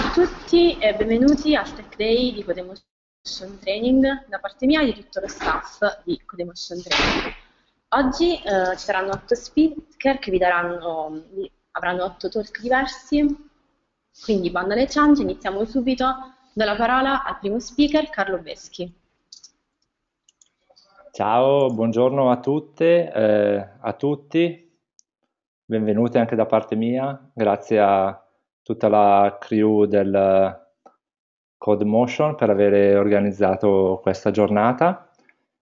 Ciao a tutti e benvenuti al Tech Day di Codemotion Training da parte mia e di tutto lo staff di Codemotion Training. Oggi eh, ci saranno otto speaker che vi daranno, avranno otto talk diversi, quindi bando alle ciance, iniziamo subito. Do la parola al primo speaker, Carlo Veschi. Ciao, buongiorno a tutte, eh, a tutti, benvenuti anche da parte mia, grazie a tutta la crew del eh, Code Motion per aver organizzato questa giornata.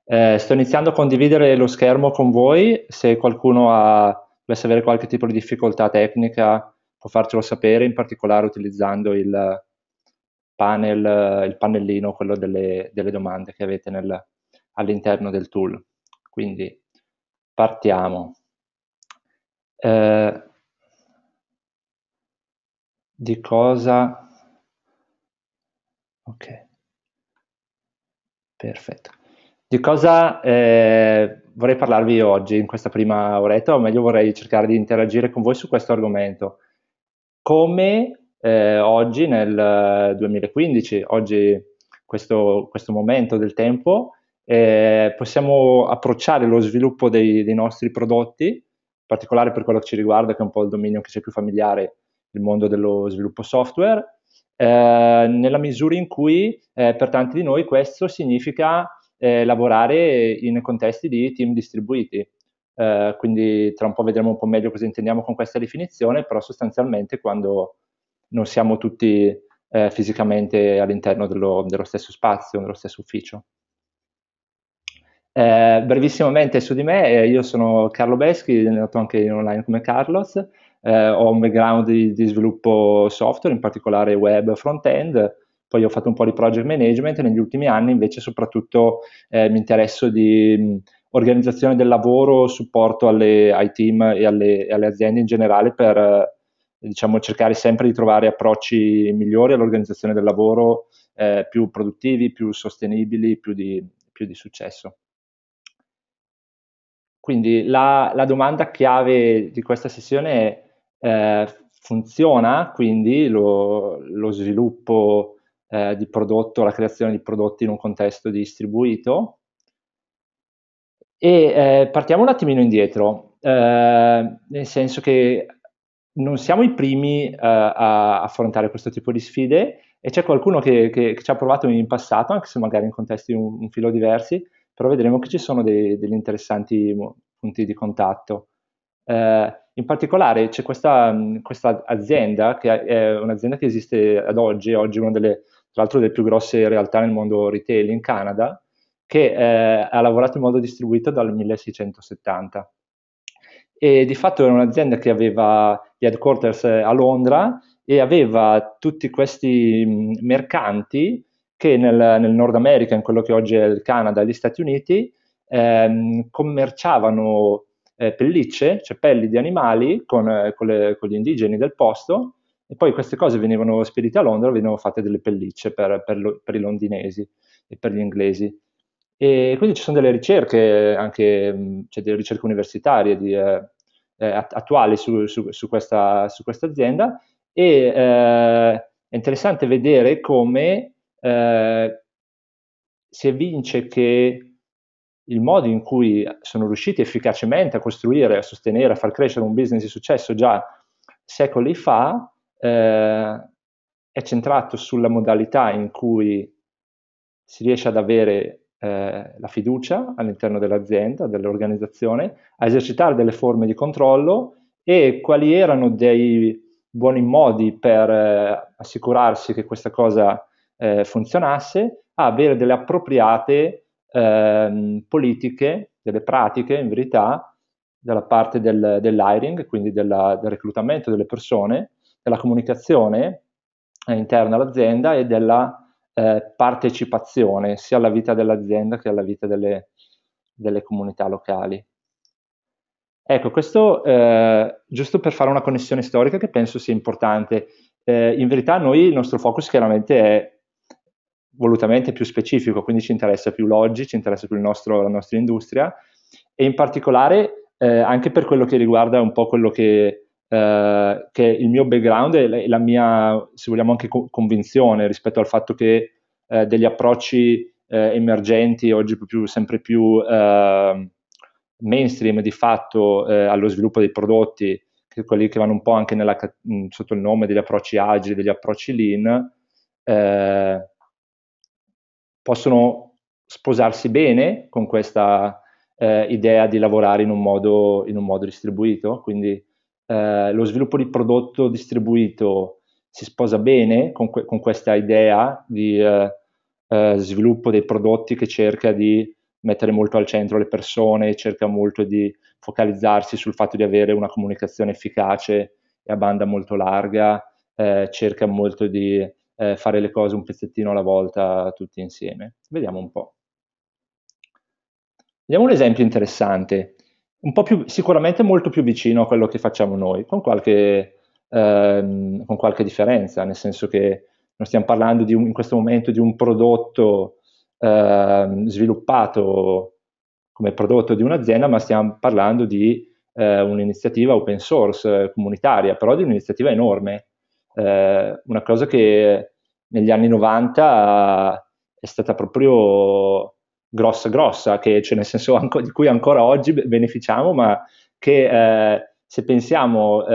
Eh, sto iniziando a condividere lo schermo con voi, se qualcuno ha, dovesse avere qualche tipo di difficoltà tecnica può farcelo sapere, in particolare utilizzando il, panel, il pannellino, quello delle, delle domande che avete nel, all'interno del tool. Quindi partiamo. Eh, di cosa ok perfetto di cosa eh, vorrei parlarvi oggi in questa prima oretta o meglio vorrei cercare di interagire con voi su questo argomento come eh, oggi nel 2015 eh, oggi questo, questo momento del tempo eh, possiamo approcciare lo sviluppo dei, dei nostri prodotti in particolare per quello che ci riguarda che è un po' il dominio che c'è più familiare il mondo dello sviluppo software, eh, nella misura in cui eh, per tanti di noi questo significa eh, lavorare in contesti di team distribuiti. Eh, quindi tra un po' vedremo un po' meglio cosa intendiamo con questa definizione, però sostanzialmente quando non siamo tutti eh, fisicamente all'interno dello, dello, stesso spazio, nello stesso ufficio. Eh, brevissimamente su di me, io sono Carlo Beschi, ne noto anche in online come Carlos, eh, ho un background di, di, sviluppo software, in particolare web front-end, poi ho fatto un po' di project management, negli ultimi anni invece soprattutto eh, mi interesso di mh, organizzazione del lavoro, supporto alle, ai team e alle, alle aziende in generale per eh, diciamo, cercare sempre di trovare approcci migliori all'organizzazione del lavoro, eh, più produttivi, più sostenibili, più di, più di successo. Quindi la, la domanda chiave di questa sessione è eh, funziona quindi lo, lo sviluppo eh, di prodotto, la creazione di prodotti in un contesto distribuito. E eh, partiamo un attimino indietro, eh, nel senso che non siamo i primi eh, a affrontare questo tipo di sfide e c'è qualcuno che, che, che ci ha provato in passato, anche se magari in contesti un, un filo diversi, però vedremo che ci sono dei, degli interessanti punti di contatto. Eh, in particolare c'è questa, mm, questa, azienda, che è un'azienda che esiste ad oggi, oggi una delle, tra l'altro delle più grosse realtà nel mondo retail in Canada, che eh, ha lavorato in modo distribuito dal 1670. E di fatto era un'azienda che aveva gli headquarters eh, a Londra e aveva tutti questi mm, mercanti che nel, nel Nord America, in quello che oggi è il Canada e gli Stati Uniti, ehm, commerciavano eh, pellicce, cioè pelli di animali con, eh, con, le, con, gli indigeni del posto e poi queste cose venivano spedite a Londra, venivano fatte delle pellicce per, per, lo, per i londinesi e per gli inglesi. E quindi ci sono delle ricerche, anche mm, cioè delle ricerche universitarie di, eh, eh attuali su, su, su, questa, su, questa, azienda e eh, è interessante vedere come eh, si evince che il modo in cui sono riusciti efficacemente a costruire, a sostenere, a far crescere un business di successo già secoli fa eh, è centrato sulla modalità in cui si riesce ad avere eh, la fiducia all'interno dell'azienda, dell'organizzazione, a esercitare delle forme di controllo e quali erano dei buoni modi per eh, assicurarsi che questa cosa eh, funzionasse, a avere delle appropriate ehm, politiche, delle pratiche in verità, dalla parte del, dell'hiring, quindi della, del reclutamento delle persone, della comunicazione eh, interna all'azienda e della eh, partecipazione sia alla vita dell'azienda che alla vita delle, delle comunità locali. Ecco, questo eh, giusto per fare una connessione storica che penso sia importante. Eh, in verità noi, il nostro focus chiaramente è volutamente più specifico, quindi ci interessa più l'oggi, ci interessa più nostro, la nostra industria e in particolare eh, anche per quello che riguarda un po' quello che, eh, che è il mio background e la, la, mia, se vogliamo, anche co- convinzione rispetto al fatto che eh, degli approcci eh, emergenti, oggi più, sempre più ehm, mainstream di fatto eh, allo sviluppo dei prodotti, che quelli che vanno un po' anche nella, sotto il nome degli approcci agili, degli approcci lean, eh, possono sposarsi bene con questa eh, idea di lavorare in un modo, in un modo distribuito, quindi eh, lo sviluppo di prodotto distribuito si sposa bene con, que- con questa idea di eh, eh sviluppo dei prodotti che cerca di mettere molto al centro le persone, cerca molto di focalizzarsi sul fatto di avere una comunicazione efficace e a banda molto larga, eh, cerca molto di eh, fare le cose un pezzettino alla volta tutti insieme. Vediamo un po'. Vediamo un esempio interessante, un po' più, sicuramente molto più vicino a quello che facciamo noi, con qualche, ehm, con qualche differenza, nel senso che non stiamo parlando un, in questo momento di un prodotto ehm, sviluppato come prodotto di un'azienda, ma stiamo parlando di eh, un'iniziativa open source eh, comunitaria, però di un'iniziativa enorme eh, una cosa che negli anni 90 è stata proprio grossa grossa, che, cioè nel senso anco, di cui ancora oggi beneficiamo, ma che eh, se pensiamo eh,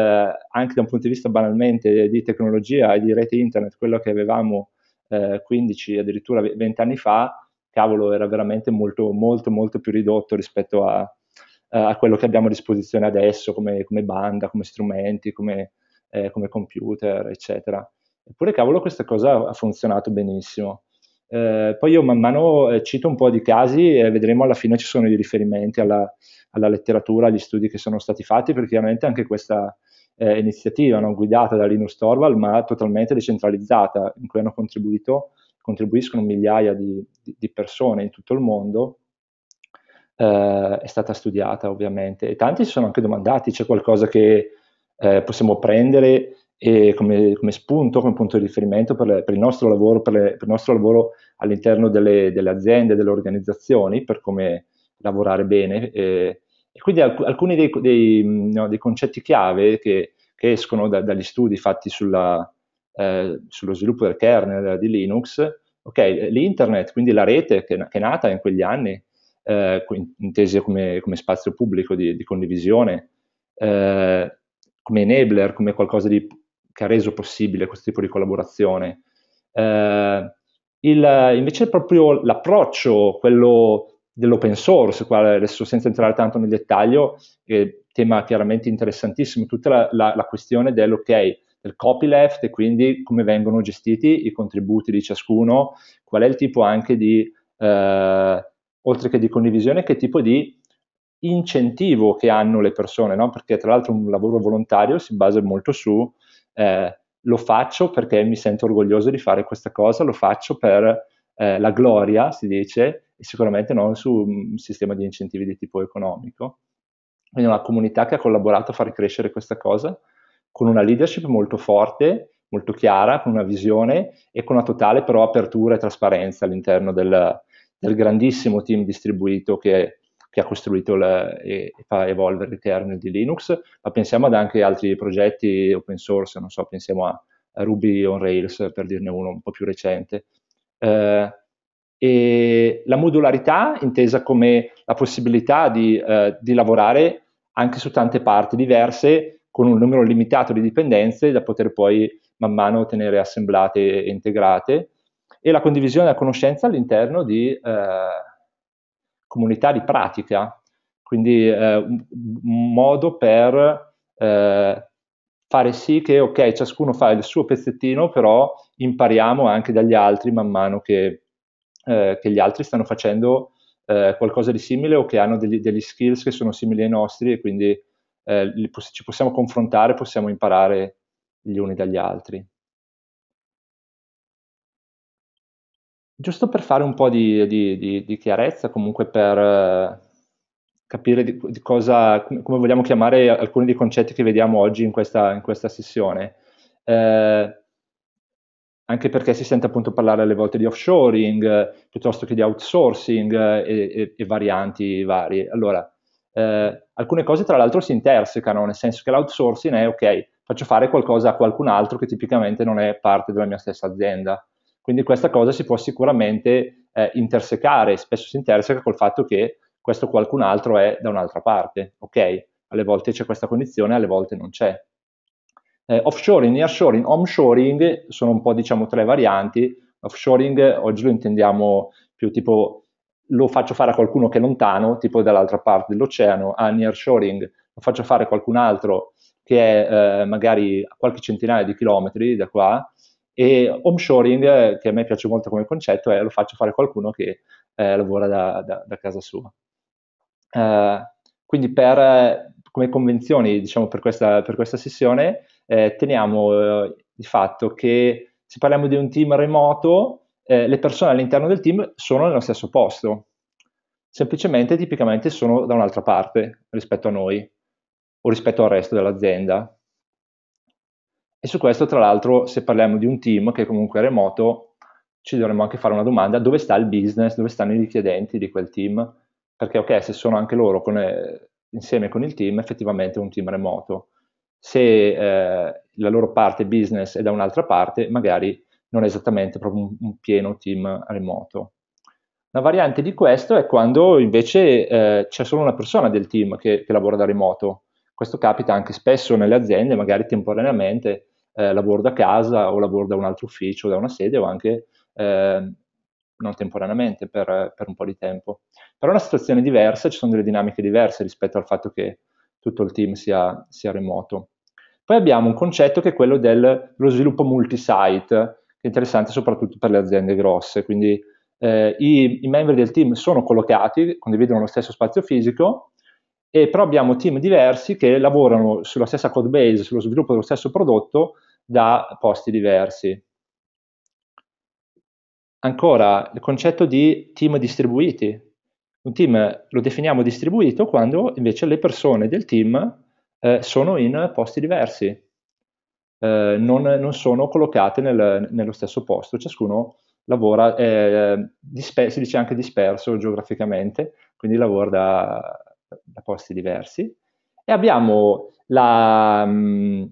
anche da un punto di vista banalmente di tecnologia e di rete internet, quello che avevamo eh, 15, addirittura 20 anni fa, cavolo, era veramente molto, molto, molto più ridotto rispetto a, a quello che abbiamo a disposizione adesso come, come banda, come strumenti, come, eh, come computer, eccetera. Eppure, cavolo, questa cosa ha funzionato benissimo. Eh, poi io man mano eh, cito un po' di casi e vedremo alla fine ci sono i riferimenti alla, alla letteratura, agli studi che sono stati fatti, perché chiaramente anche questa eh, iniziativa non guidata da Linus Torvald, ma totalmente decentralizzata, in cui hanno contribuito, contribuiscono migliaia di, di, di persone in tutto il mondo, eh, è stata studiata ovviamente e tanti si sono anche domandati c'è qualcosa che eh, possiamo prendere e come, come, spunto, come punto di riferimento per, le, per il nostro lavoro, per, le, per, il nostro lavoro all'interno delle, delle, aziende, delle organizzazioni, per come lavorare bene. E, e quindi alc- alcuni dei, dei, no, dei, concetti chiave che, che escono da, dagli studi fatti sulla, eh, sullo sviluppo del kernel di Linux, okay, l'internet, quindi la rete che, che, è nata in quegli anni, eh, intesa come, come, spazio pubblico di, di condivisione, eh, come enabler, come qualcosa di, che ha reso possibile questo tipo di collaborazione. Eh, il, invece proprio l'approccio, quello dell'open source, quale adesso senza entrare tanto nel dettaglio, eh, tema chiaramente interessantissimo, tutta la, la, la questione dell'ok, del copyleft e quindi come vengono gestiti i contributi di ciascuno, qual è il tipo anche di, eh, oltre che di condivisione, che tipo di incentivo che hanno le persone, no? perché tra l'altro un lavoro volontario si basa molto su eh, lo faccio perché mi sento orgoglioso di fare questa cosa, lo faccio per eh, la gloria, si dice, e sicuramente non su un sistema di incentivi di tipo economico. Quindi una comunità che ha collaborato a far crescere questa cosa con una leadership molto forte, molto chiara, con una visione e con una totale però apertura e trasparenza all'interno del, del grandissimo team distribuito che è che ha costruito la, e, e, fa evolvere il kernel di Linux, ma pensiamo ad anche altri progetti open source, non so, pensiamo a, a Ruby on Rails, per dirne uno un po' più recente. Eh, e la modularità intesa come la possibilità di, eh, di lavorare anche su tante parti diverse con un numero limitato di dipendenze da poter poi man mano tenere assemblate e integrate e la condivisione della conoscenza all'interno di eh, comunità di pratica, quindi eh, un, un modo per eh, fare sì che, ok, ciascuno fa il suo pezzettino, però impariamo anche dagli altri man mano che, eh, che gli altri stanno facendo eh, qualcosa di simile o che hanno degli, degli, skills che sono simili ai nostri e quindi eh, li, ci possiamo confrontare, possiamo imparare gli uni dagli altri. giusto per fare un po' di, di, di, di chiarezza, comunque per eh, capire di, cosa, come vogliamo chiamare alcuni dei concetti che vediamo oggi in questa, in questa sessione. Eh, anche perché si sente appunto parlare alle volte di offshoring, piuttosto che di outsourcing eh, e, e, varianti varie. Allora, eh, alcune cose tra l'altro si intersecano, nel senso che l'outsourcing è ok, faccio fare qualcosa a qualcun altro che tipicamente non è parte della mia stessa azienda. Quindi questa cosa si può sicuramente eh, intersecare, spesso si interseca col fatto che questo qualcun altro è da un'altra parte, ok? Alle volte c'è questa condizione, alle volte non c'è. Eh, offshoring, nearshoring, onshoring sono un po' diciamo tre varianti. Offshoring oggi lo intendiamo più tipo lo faccio fare a qualcuno che è lontano, tipo dall'altra parte dell'oceano, a nearshoring lo faccio fare a qualcun altro che è eh, magari a qualche centinaia di chilometri da qua, e home shoring, che a me piace molto come concetto, è lo faccio fare qualcuno che eh, lavora da, da, da, casa sua. Eh, quindi per, come convenzioni diciamo, per, questa, per questa sessione eh, teniamo eh, il fatto che se parliamo di un team remoto, eh, le persone all'interno del team sono nello stesso posto, semplicemente tipicamente sono da un'altra parte rispetto a noi o rispetto al resto dell'azienda. E su questo, tra l'altro, se parliamo di un team che comunque è remoto, ci dovremmo anche fare una domanda, dove sta il business, dove stanno i richiedenti di quel team? Perché ok, se sono anche loro con, eh, insieme con il team, effettivamente è un team remoto. Se eh, la loro parte business è da un'altra parte, magari non è esattamente proprio un, un pieno team remoto. Una variante di questo è quando invece eh, c'è solo una persona del team che, che, lavora da remoto. Questo capita anche spesso nelle aziende, magari temporaneamente, eh, lavoro da casa o lavoro da un altro ufficio, da una sede o anche eh, non temporaneamente per, per, un po' di tempo. Però è una situazione diversa, ci sono delle dinamiche diverse rispetto al fatto che tutto il team sia, sia remoto. Poi abbiamo un concetto che è quello dello sviluppo multi-site, che è interessante soprattutto per le aziende grosse, quindi eh, i, i membri del team sono collocati, condividono lo stesso spazio fisico, e però abbiamo team diversi che lavorano sulla stessa code base, sullo sviluppo dello stesso prodotto da posti diversi. Ancora il concetto di team distribuiti. Un team lo definiamo distribuito quando invece le persone del team eh, sono in posti diversi, eh, non, non, sono collocate nel, nello stesso posto, ciascuno lavora, eh, disper- si dice anche disperso geograficamente, quindi lavora da, da posti diversi e abbiamo l'applicazione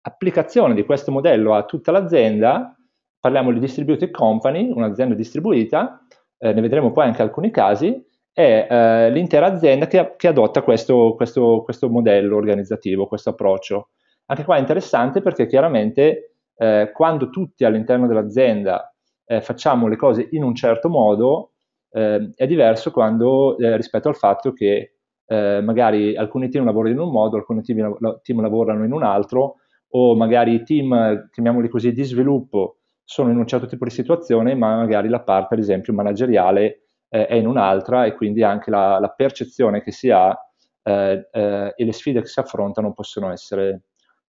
la, mm, di questo modello a tutta l'azienda, parliamo di distributed company, un'azienda distribuita, eh, ne vedremo poi anche alcuni casi, è eh, l'intera azienda che, che adotta questo, questo, questo, modello organizzativo, questo approccio. Anche qua è interessante perché chiaramente eh, quando tutti all'interno dell'azienda eh, facciamo le cose in un certo modo, eh, è diverso quando, eh, rispetto al fatto che eh, magari alcuni team lavorano in un modo, alcuni team, team, lavorano in un altro, o magari i team, chiamiamoli così, di sviluppo sono in un certo tipo di situazione, ma magari la parte, ad esempio, manageriale eh, è in un'altra e quindi anche la, la percezione che si ha eh, eh, e le sfide che si affrontano possono essere,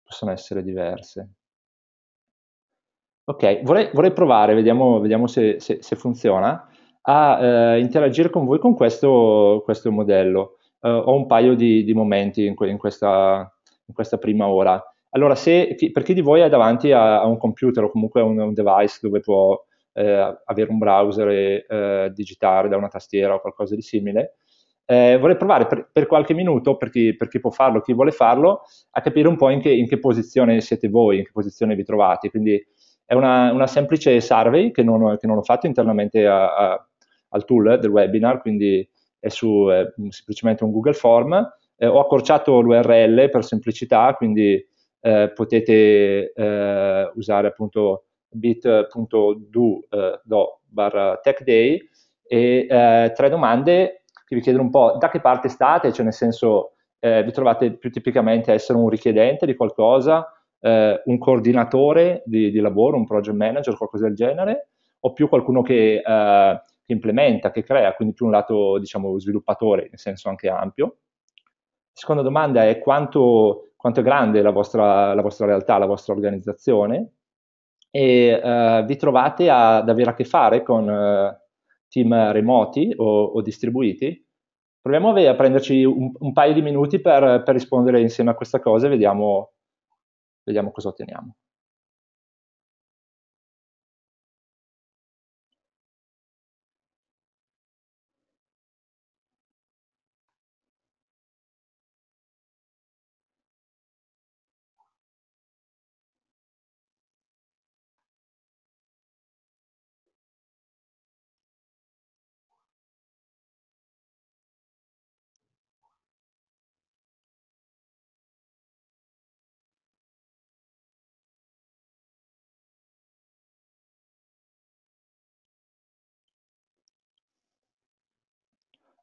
possono essere diverse. Ok, vorrei, vorrei provare, vediamo, vediamo se, se, se funziona a eh, interagire con voi con questo, questo modello. Eh, ho un paio di, di momenti in, que- in, questa, in, questa, prima ora. Allora, se, per chi di voi è davanti a, a un computer o comunque a un, un device dove può eh, avere un browser e eh, digitare da una tastiera o qualcosa di simile, eh, vorrei provare per, per, qualche minuto, per chi, per chi può farlo, chi vuole farlo, a capire un po' in che, in che posizione siete voi, in che posizione vi trovate. Quindi è una, una semplice survey che non, che non ho fatto internamente a al tool eh, del webinar, quindi è su è eh, semplicemente un Google Form. Eh, ho accorciato l'URL per semplicità, quindi eh, potete eh, usare appunto bit.do eh, barra tech day e tre domande che vi chiedono un po' da che parte state, cioè nel senso vi trovate più tipicamente essere un richiedente di qualcosa, un coordinatore di, di, lavoro, un project manager, qualcosa del genere, o più qualcuno che che implementa, che crea, quindi più un lato diciamo sviluppatore in senso anche ampio. Seconda domanda è quanto, quanto è grande la vostra, la vostra realtà, la vostra organizzazione e eh, vi trovate a, ad avere a che fare con eh, team remoti o, o, distribuiti. Proviamo a prenderci un, un paio di minuti per, per, rispondere insieme a questa cosa e vediamo, vediamo cosa otteniamo.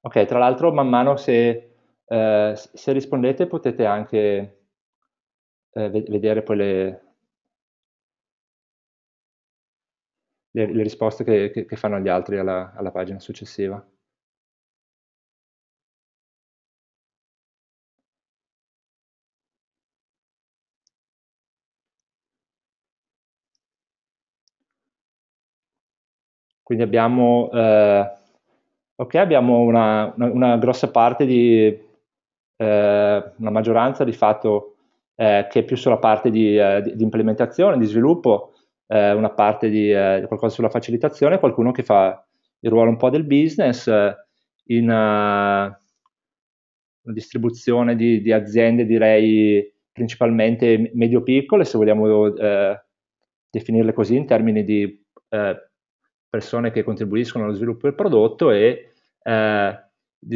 Ok, tra l'altro man mano se, eh, se rispondete potete anche eh, vedere poi le, le, le risposte che, che, che, fanno gli altri alla, alla pagina successiva. Quindi abbiamo eh, ok, abbiamo una, una, una grossa parte di, eh, una maggioranza di fatto eh, che è più sulla parte di, eh, di implementazione, di sviluppo, eh, una parte di eh, qualcosa sulla facilitazione, qualcuno che fa il ruolo un po' del business eh, in una distribuzione di, di aziende, direi principalmente medio-piccole, se vogliamo definirle così in termini di persone che contribuiscono allo sviluppo del prodotto e eh,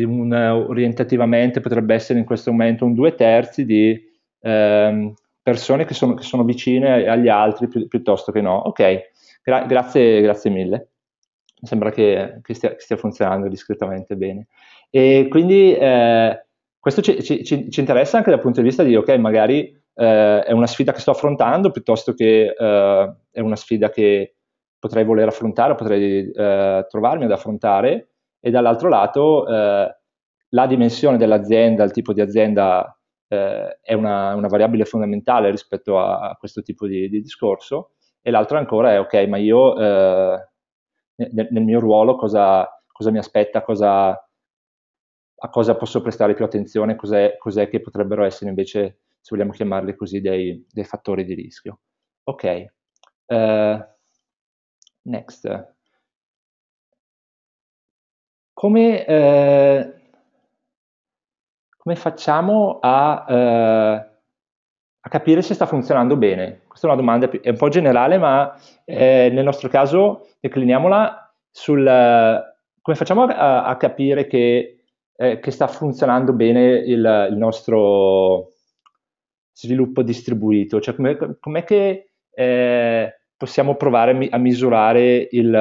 un, eh, orientativamente potrebbe essere in questo momento un due terzi di ehm, persone che sono, che sono, vicine agli altri pi, piuttosto che no. Ok, Gra- grazie, grazie mille. Mi sembra che, che, stia, stia, funzionando discretamente bene. E quindi eh, questo ci, ci, ci, interessa anche dal punto di vista di, ok, magari eh, è una sfida che sto affrontando piuttosto che eh, è una sfida che potrei voler affrontare, potrei eh, trovarmi ad affrontare e dall'altro lato eh, la dimensione dell'azienda, il tipo di azienda eh, è una, una, variabile fondamentale rispetto a, a questo tipo di, di, discorso e l'altra ancora è ok, ma io eh, nel, nel, mio ruolo cosa, cosa mi aspetta, cosa, a cosa posso prestare più attenzione, cos'è, cos'è, che potrebbero essere invece, se vogliamo chiamarli così, dei, dei fattori di rischio. Ok, uh, next come, eh, come facciamo a, eh, a, capire se sta funzionando bene? Questa è una domanda è un po' generale, ma eh, nel nostro caso decliniamola sul come facciamo a, a capire che, eh, che, sta funzionando bene il, il nostro sviluppo distribuito, cioè com'è, com'è che eh, possiamo provare a misurare il,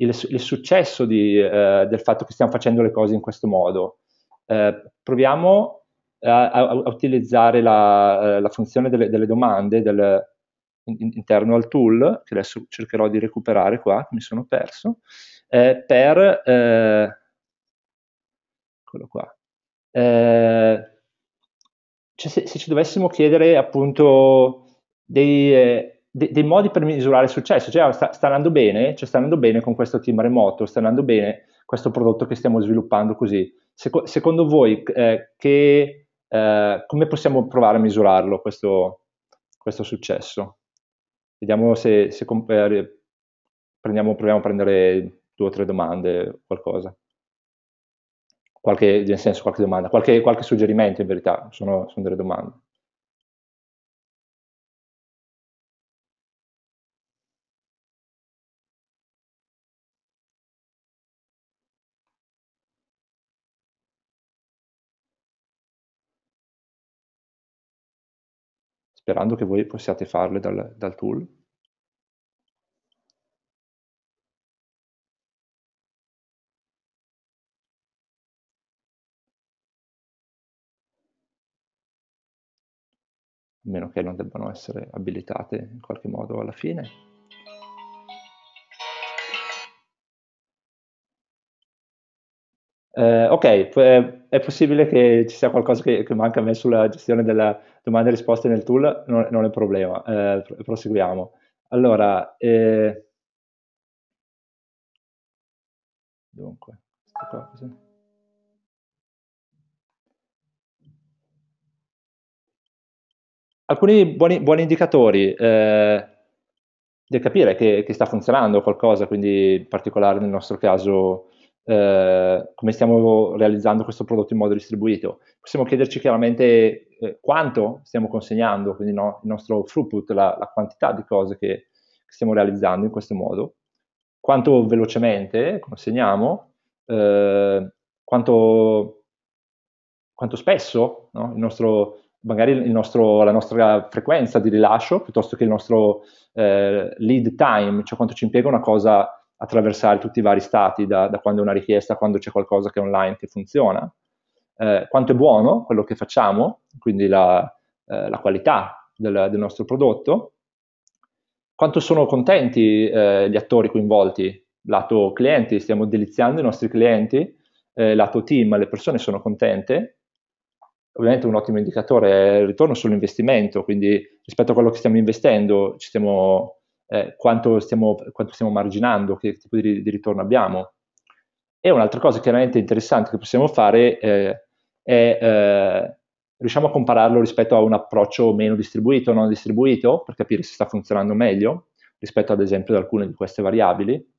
il, il successo di, eh, del fatto che stiamo facendo le cose in questo modo. Eh, proviamo a, a, a, utilizzare la, eh, la funzione delle, delle domande del, in, interno al tool, che adesso cercherò di recuperare qua, mi sono perso, eh, per... Eh, eccolo qua. Eh, cioè se, se, ci dovessimo chiedere appunto dei de, dei modi per misurare il successo, cioè ah, sta, sta, andando bene, cioè sta andando bene con questo team remoto, sta andando bene questo prodotto che stiamo sviluppando così. Seco, secondo voi eh, che, eh, come possiamo provare a misurarlo questo, questo successo? Vediamo se, se eh, prendiamo, proviamo a prendere due o tre domande, qualcosa. Qualche, nel senso, qualche domanda, qualche, qualche suggerimento in verità, sono, sono delle domande. sperando che voi possiate farle dal, dal tool. a meno che non debbano essere abilitate in qualche modo alla fine. Eh, ok, eh, è possibile che ci sia qualcosa che, che manca a me sulla gestione delle domande e risposte nel tool, non, non è un problema, eh, proseguiamo. Allora, eh... dunque, qua così. alcuni buoni, buoni indicatori eh, del capire che, che, sta funzionando qualcosa, quindi in particolare nel nostro caso eh, come stiamo realizzando questo prodotto in modo distribuito. Possiamo chiederci chiaramente eh, quanto stiamo consegnando, quindi no, il nostro throughput, la, la quantità di cose che, che, stiamo realizzando in questo modo, quanto velocemente consegniamo, eh, quanto, quanto, spesso no? il nostro magari il nostro, la nostra frequenza di rilascio piuttosto che il nostro eh, lead time, cioè quanto ci impiega una cosa attraversare tutti i vari stati, da, da quando è una richiesta, a quando c'è qualcosa che è online che funziona, eh, quanto è buono quello che facciamo, quindi la, eh, la qualità del, del, nostro prodotto, quanto sono contenti eh, gli attori coinvolti, lato clienti, stiamo deliziando i nostri clienti, eh, lato team, le persone sono contente, ovviamente un ottimo indicatore è il ritorno sull'investimento, quindi rispetto a quello che stiamo investendo ci stiamo eh, quanto, stiamo, quanto, stiamo, marginando, che tipo di, di, ritorno abbiamo. E un'altra cosa chiaramente interessante che possiamo fare eh, è eh, riusciamo a compararlo rispetto a un approccio meno distribuito o non distribuito per capire se sta funzionando meglio rispetto ad esempio ad alcune di queste variabili.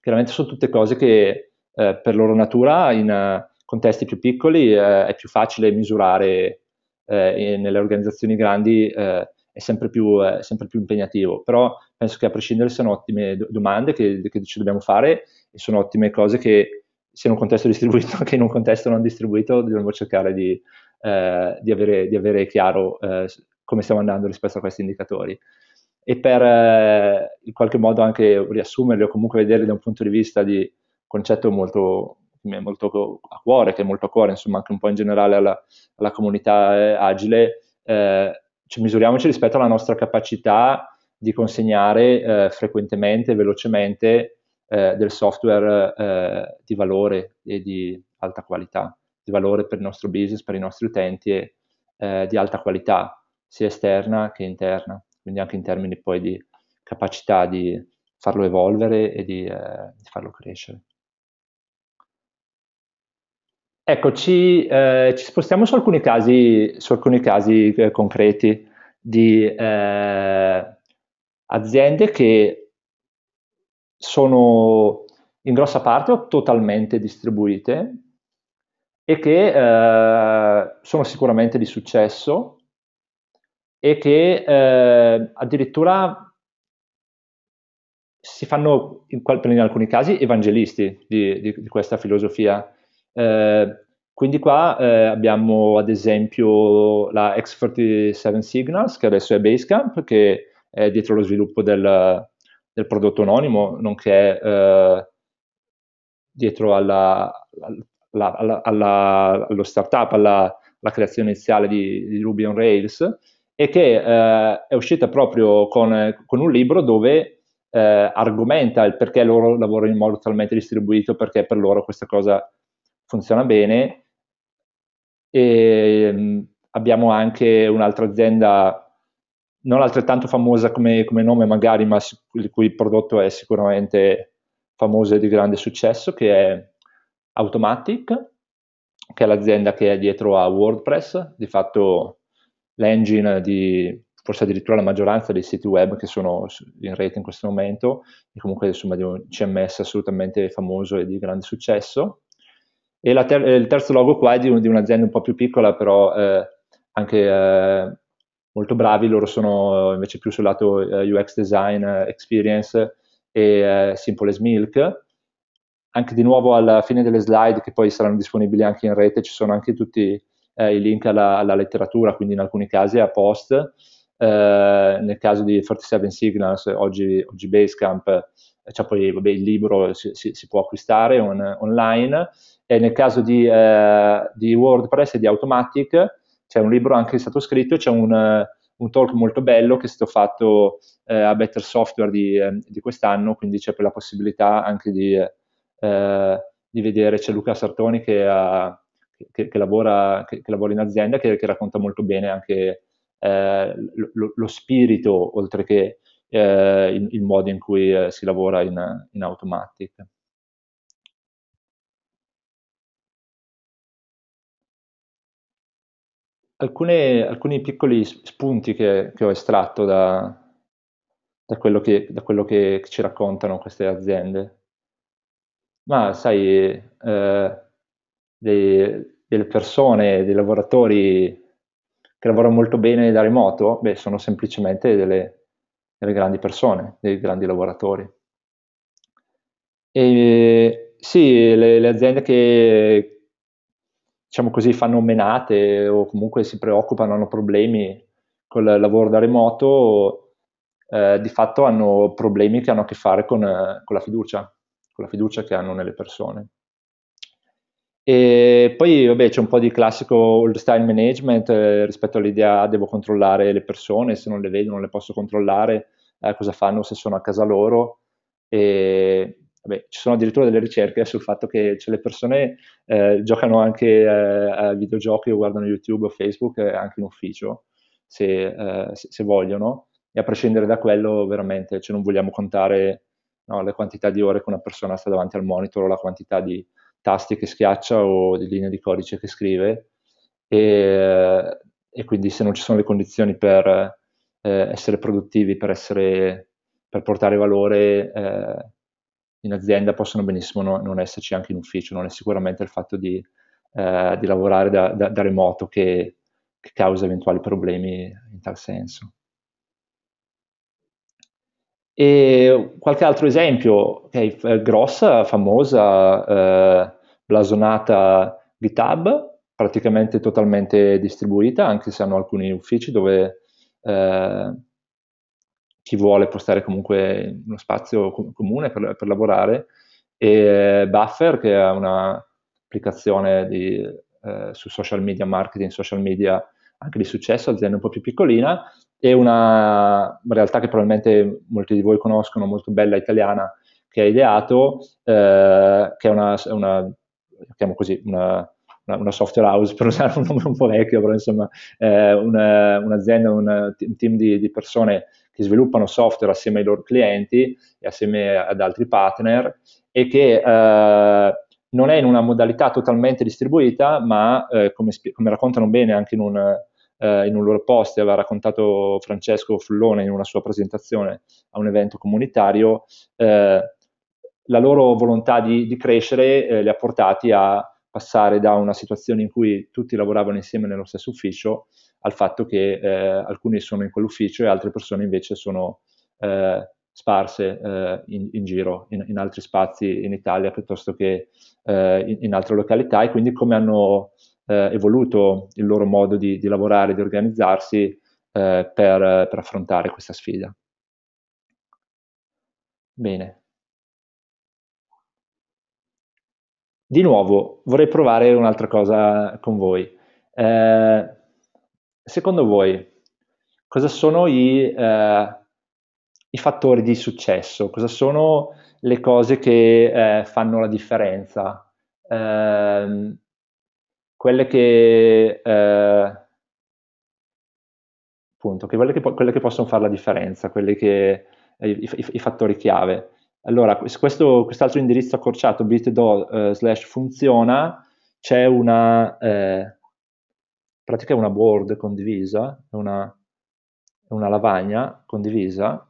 Chiaramente sono tutte cose che eh, per loro natura in uh, contesti più piccoli eh, è più facile misurare eh, nelle organizzazioni grandi eh, è sempre più, è sempre più impegnativo, però penso che a prescindere siano ottime domande che, che, ci dobbiamo fare e sono ottime cose che sia in un contesto distribuito che in un contesto non distribuito dobbiamo cercare di, eh, di, avere, di avere, chiaro eh, come stiamo andando rispetto a questi indicatori e per eh, in qualche modo anche riassumerli o comunque vederli da un punto di vista di concetto molto, molto a cuore, che è molto a cuore, insomma, anche un po' in generale alla, alla comunità eh, agile, eh, cioè, misuriamoci rispetto alla nostra capacità di consegnare eh, frequentemente, velocemente eh, del software eh, di valore e di alta qualità, di valore per il nostro business, per i nostri utenti e eh, di alta qualità, sia esterna che interna, quindi anche in termini poi di capacità di farlo evolvere e di, eh, di farlo crescere. Ecco, ci, eh, ci spostiamo su alcuni casi, su alcuni casi eh, concreti di eh, aziende che sono in grossa parte o totalmente distribuite e che eh, sono sicuramente di successo e che eh, addirittura si fanno in, in, alcuni casi evangelisti di, di, di questa filosofia eh, quindi qua eh, abbiamo ad esempio la X47 Signals, che adesso è Basecamp, che è dietro lo sviluppo del, del prodotto anonimo, nonché eh, dietro alla, alla, alla, alla, allo startup, alla, creazione iniziale di, di, Ruby on Rails, e che eh, è uscita proprio con, con un libro dove eh, argomenta il perché loro lavorano in modo talmente distribuito, perché per loro questa cosa funziona bene. E ehm, abbiamo anche un'altra azienda non altrettanto famosa come, come nome magari, ma il cui prodotto è sicuramente famoso e di grande successo, che è Automatic, che è l'azienda che è dietro a WordPress, di fatto l'engine di forse addirittura la maggioranza dei siti web che sono in rete in questo momento, e comunque insomma di un CMS assolutamente famoso e di grande successo. E ter- il terzo logo qua è di, un- di, un'azienda un po' più piccola, però eh, anche eh, molto bravi, loro sono eh, invece più sul lato eh, UX design, eh, experience e Simple as Milk. Anche di nuovo alla fine delle slide, che poi saranno disponibili anche in rete, ci sono anche tutti i link alla-, alla, letteratura, quindi in alcuni casi a post. nel caso di 47 Signals, oggi, oggi Basecamp, cioè poi vabbè, il libro si, si, si può acquistare on, online e nel caso di, eh, di WordPress e di Automatic c'è un libro anche stato scritto, c'è un, un talk molto bello che è stato fatto eh, a Better Software di, ehm, di, quest'anno, quindi c'è la possibilità anche di, eh, di vedere, c'è Luca Sartoni che, ha, che, che, lavora, che lavora, in azienda che, racconta molto bene anche eh, lo, lo, spirito oltre che eh, il, il, modo in cui eh, si lavora in, in automatic. alcune, alcuni piccoli spunti che, che ho estratto da, da quello, che, da quello che ci raccontano queste aziende. Ma sai, eh, dei, delle persone, dei lavoratori che lavorano molto bene da remoto, beh, sono semplicemente delle, delle grandi persone, dei grandi lavoratori. E sì, le, le aziende che, diciamo così, fanno menate o comunque si preoccupano, hanno problemi col lavoro da remoto, eh, di fatto hanno problemi che hanno a che fare con, eh, con, la fiducia, con la fiducia che hanno nelle persone. E poi vabbè, c'è un po' di classico old style management eh, rispetto all'idea devo controllare le persone, se non le vedo non le posso controllare, eh, cosa fanno se sono a casa loro. E Vabbè, ci sono addirittura delle ricerche sul fatto che cioè, le persone eh, giocano anche eh, a videogiochi o guardano YouTube o Facebook eh, anche in ufficio, se, eh, se, se vogliono, e a prescindere da quello veramente cioè, non vogliamo contare no, la quantità di ore che una persona sta davanti al monitor o la quantità di tasti che schiaccia o di linee di codice che scrive e, e quindi se non ci sono le condizioni per eh, essere produttivi, per, essere, per portare valore, eh, in azienda possono benissimo no, non esserci anche in ufficio, non è sicuramente il fatto di, eh, di lavorare da, da, da remoto che, che, causa eventuali problemi in tal senso. E qualche altro esempio, okay, eh, grossa, famosa, eh, blasonata GitHub, praticamente totalmente distribuita, anche se hanno alcuni uffici dove eh, chi vuole può stare comunque in uno spazio com- comune per, per, lavorare, e Buffer che è un'applicazione di, eh, su social media marketing, social media anche di successo, azienda un po' più piccolina, e una realtà che probabilmente molti di voi conoscono, molto bella italiana, che ha ideato, eh, che è una, una, così, una, una, software house, per usare un nome un po' vecchio, però insomma eh, un'azienda, un, team di, di persone che sviluppano software assieme ai loro clienti e assieme ad altri partner e che eh, non è in una modalità totalmente distribuita, ma eh, come, come, raccontano bene anche in un, eh, in un loro post, aveva raccontato Francesco Fullone in una sua presentazione a un evento comunitario, eh, la loro volontà di, di crescere eh, li ha portati a passare da una situazione in cui tutti lavoravano insieme nello stesso ufficio al fatto che eh, alcuni sono in quell'ufficio e altre persone invece sono eh, sparse eh, in, in, giro, in, in, altri spazi in Italia piuttosto che eh, in, in, altre località e quindi come hanno eh, evoluto il loro modo di, di lavorare, di organizzarsi eh, per, per affrontare questa sfida. Bene. Di nuovo vorrei provare un'altra cosa con voi. Eh, Secondo voi, cosa sono i, eh, i fattori di successo? Cosa sono le cose che eh, fanno la differenza? Eh, quelle che eh, appunto, che quelle, che, quelle, che, possono fare la differenza, che, eh, i, i, i, fattori chiave. Allora, questo, quest'altro indirizzo accorciato, bit.do eh, slash funziona, c'è una, eh, praticamente è una board condivisa, è una, una lavagna condivisa.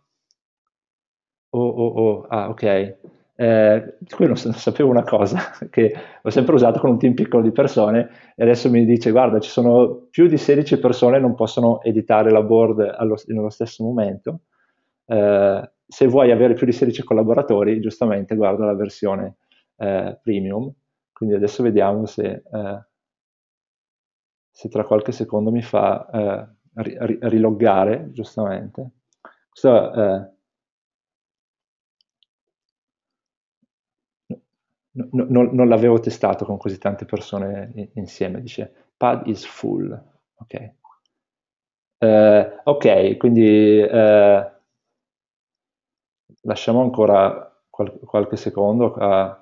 Oh, oh, oh, ah, ok. Eh, qui non, non, sapevo una cosa che ho sempre usato con un team piccolo di persone e adesso mi dice guarda ci sono più di 16 persone che non possono editare la board allo, nello stesso momento eh, se vuoi avere più di 16 collaboratori giustamente guarda la versione eh, premium quindi adesso vediamo se eh, se tra qualche secondo mi fa eh, ri- riloggare, giustamente. Questa, eh, no, no, non l'avevo testato con così tante persone in- insieme, dice pad is full, ok. Eh, ok, quindi eh, lasciamo ancora qual- qualche secondo a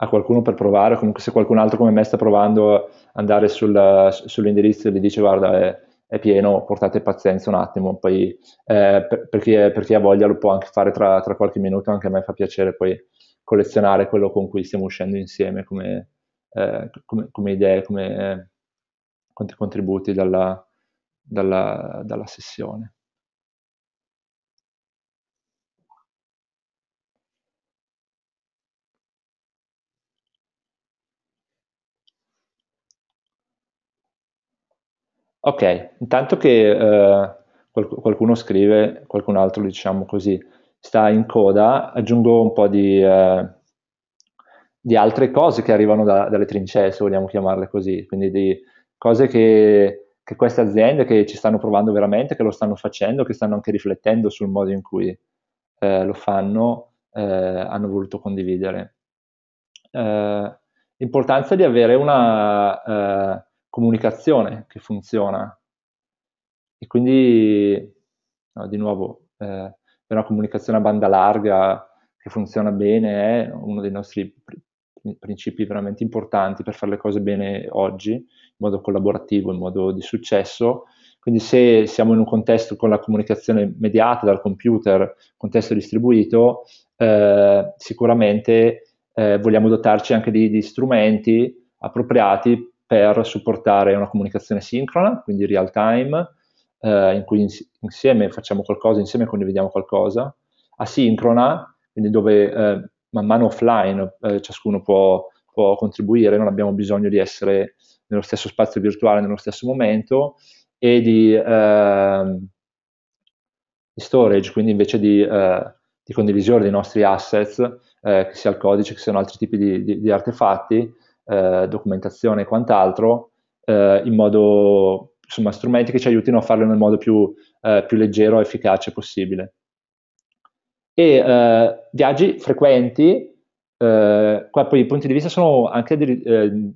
a qualcuno per provare, comunque se qualcun altro come me sta provando andare sul, sull'indirizzo e gli dice guarda è, è, pieno, portate pazienza un attimo, poi eh, per, per, chi è, per, chi ha voglia lo può anche fare tra, tra, qualche minuto, anche a me fa piacere poi collezionare quello con cui stiamo uscendo insieme come, eh, come, come idee, come eh, contributi dalla, dalla, dalla sessione. Ok, intanto che eh, qualcuno scrive, qualcun altro diciamo così, sta in coda, aggiungo un po' di, eh, di altre cose che arrivano da, dalle trincee, se vogliamo chiamarle così, quindi di cose che, che, queste aziende che ci stanno provando veramente, che lo stanno facendo, che stanno anche riflettendo sul modo in cui eh, lo fanno, eh, hanno voluto condividere. Eh, importanza di avere una eh, comunicazione che funziona. E quindi, no, di nuovo, eh, una comunicazione a banda larga che funziona bene è uno dei nostri principi veramente importanti per fare le cose bene oggi, in modo collaborativo, in modo di successo. Quindi se siamo in un contesto con la comunicazione mediata dal computer, contesto distribuito, eh, sicuramente eh, vogliamo dotarci anche di, di strumenti appropriati per supportare una comunicazione sincrona, quindi real time, eh, in cui insieme facciamo qualcosa, insieme condividiamo qualcosa, asincrona, quindi dove eh, man mano offline eh, ciascuno può, può, contribuire, non abbiamo bisogno di essere nello stesso spazio virtuale nello stesso momento e di, ehm, di storage, quindi invece di, eh, di condivisione dei nostri assets, eh, che sia il codice, che siano altri tipi di, di artefatti, eh, documentazione e quant'altro, eh, in modo, insomma, strumenti che ci aiutino a farlo nel modo più, eh, più leggero e efficace possibile. E eh, viaggi frequenti, eh, qua poi i punti di vista sono anche di, eh,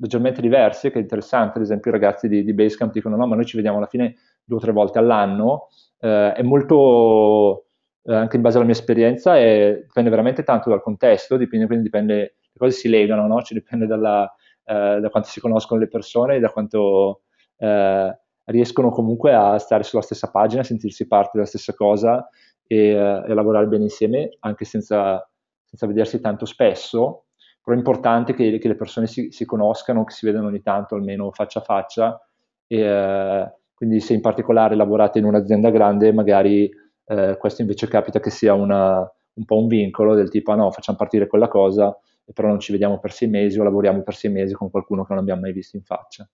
leggermente diversi, che è interessante, ad esempio i ragazzi di, di Basecamp dicono no, ma noi ci vediamo alla fine due o tre volte all'anno, è molto anche in base alla mia esperienza, è, dipende veramente tanto dal contesto, dipende, quindi dipende cose si legano, no? Ci dipende dalla, eh, da quanto si conoscono le persone e da quanto eh, riescono comunque a stare sulla stessa pagina, a sentirsi parte della stessa cosa e, eh, e lavorare bene insieme anche senza, senza, vedersi tanto spesso. Però è importante che, che le persone si, si, conoscano, che si vedano ogni tanto almeno faccia a faccia. E, eh, quindi se in particolare lavorate in un'azienda grande, magari eh, questo invece capita che sia una, un po' un vincolo del tipo ah no, facciamo partire quella cosa e però non ci vediamo per sei mesi o lavoriamo per sei mesi con qualcuno che non abbiamo mai visto in faccia.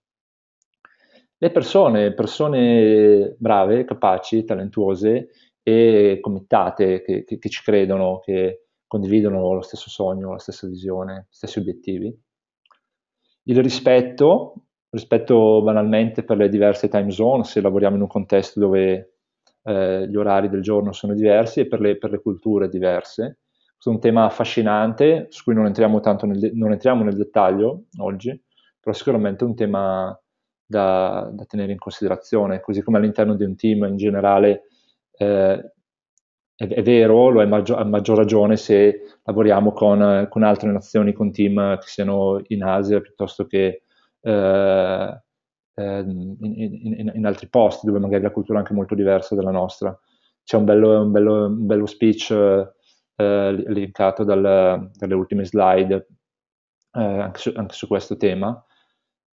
Le persone, persone brave, capaci, talentuose e committate, che, che, che ci credono, che condividono lo stesso sogno, la stessa visione, gli stessi obiettivi. Il rispetto, rispetto banalmente per le diverse time zone, se lavoriamo in un contesto dove eh, gli orari del giorno sono diversi e per le, per le culture diverse su un tema affascinante, su cui non entriamo tanto nel, non entriamo nel dettaglio oggi, però sicuramente un tema da, da, tenere in considerazione, così come all'interno di un team in generale eh, è, è, vero, lo è maggior, a maggior ragione se lavoriamo con, con, altre nazioni, con team che siano in Asia piuttosto che eh, ehm, in, in, in, altri posti dove magari la cultura è anche molto diversa dalla nostra. C'è un bello, un bello, un bello speech eh, linkato dal, dalle ultime slide eh, anche, su, anche, su, questo tema.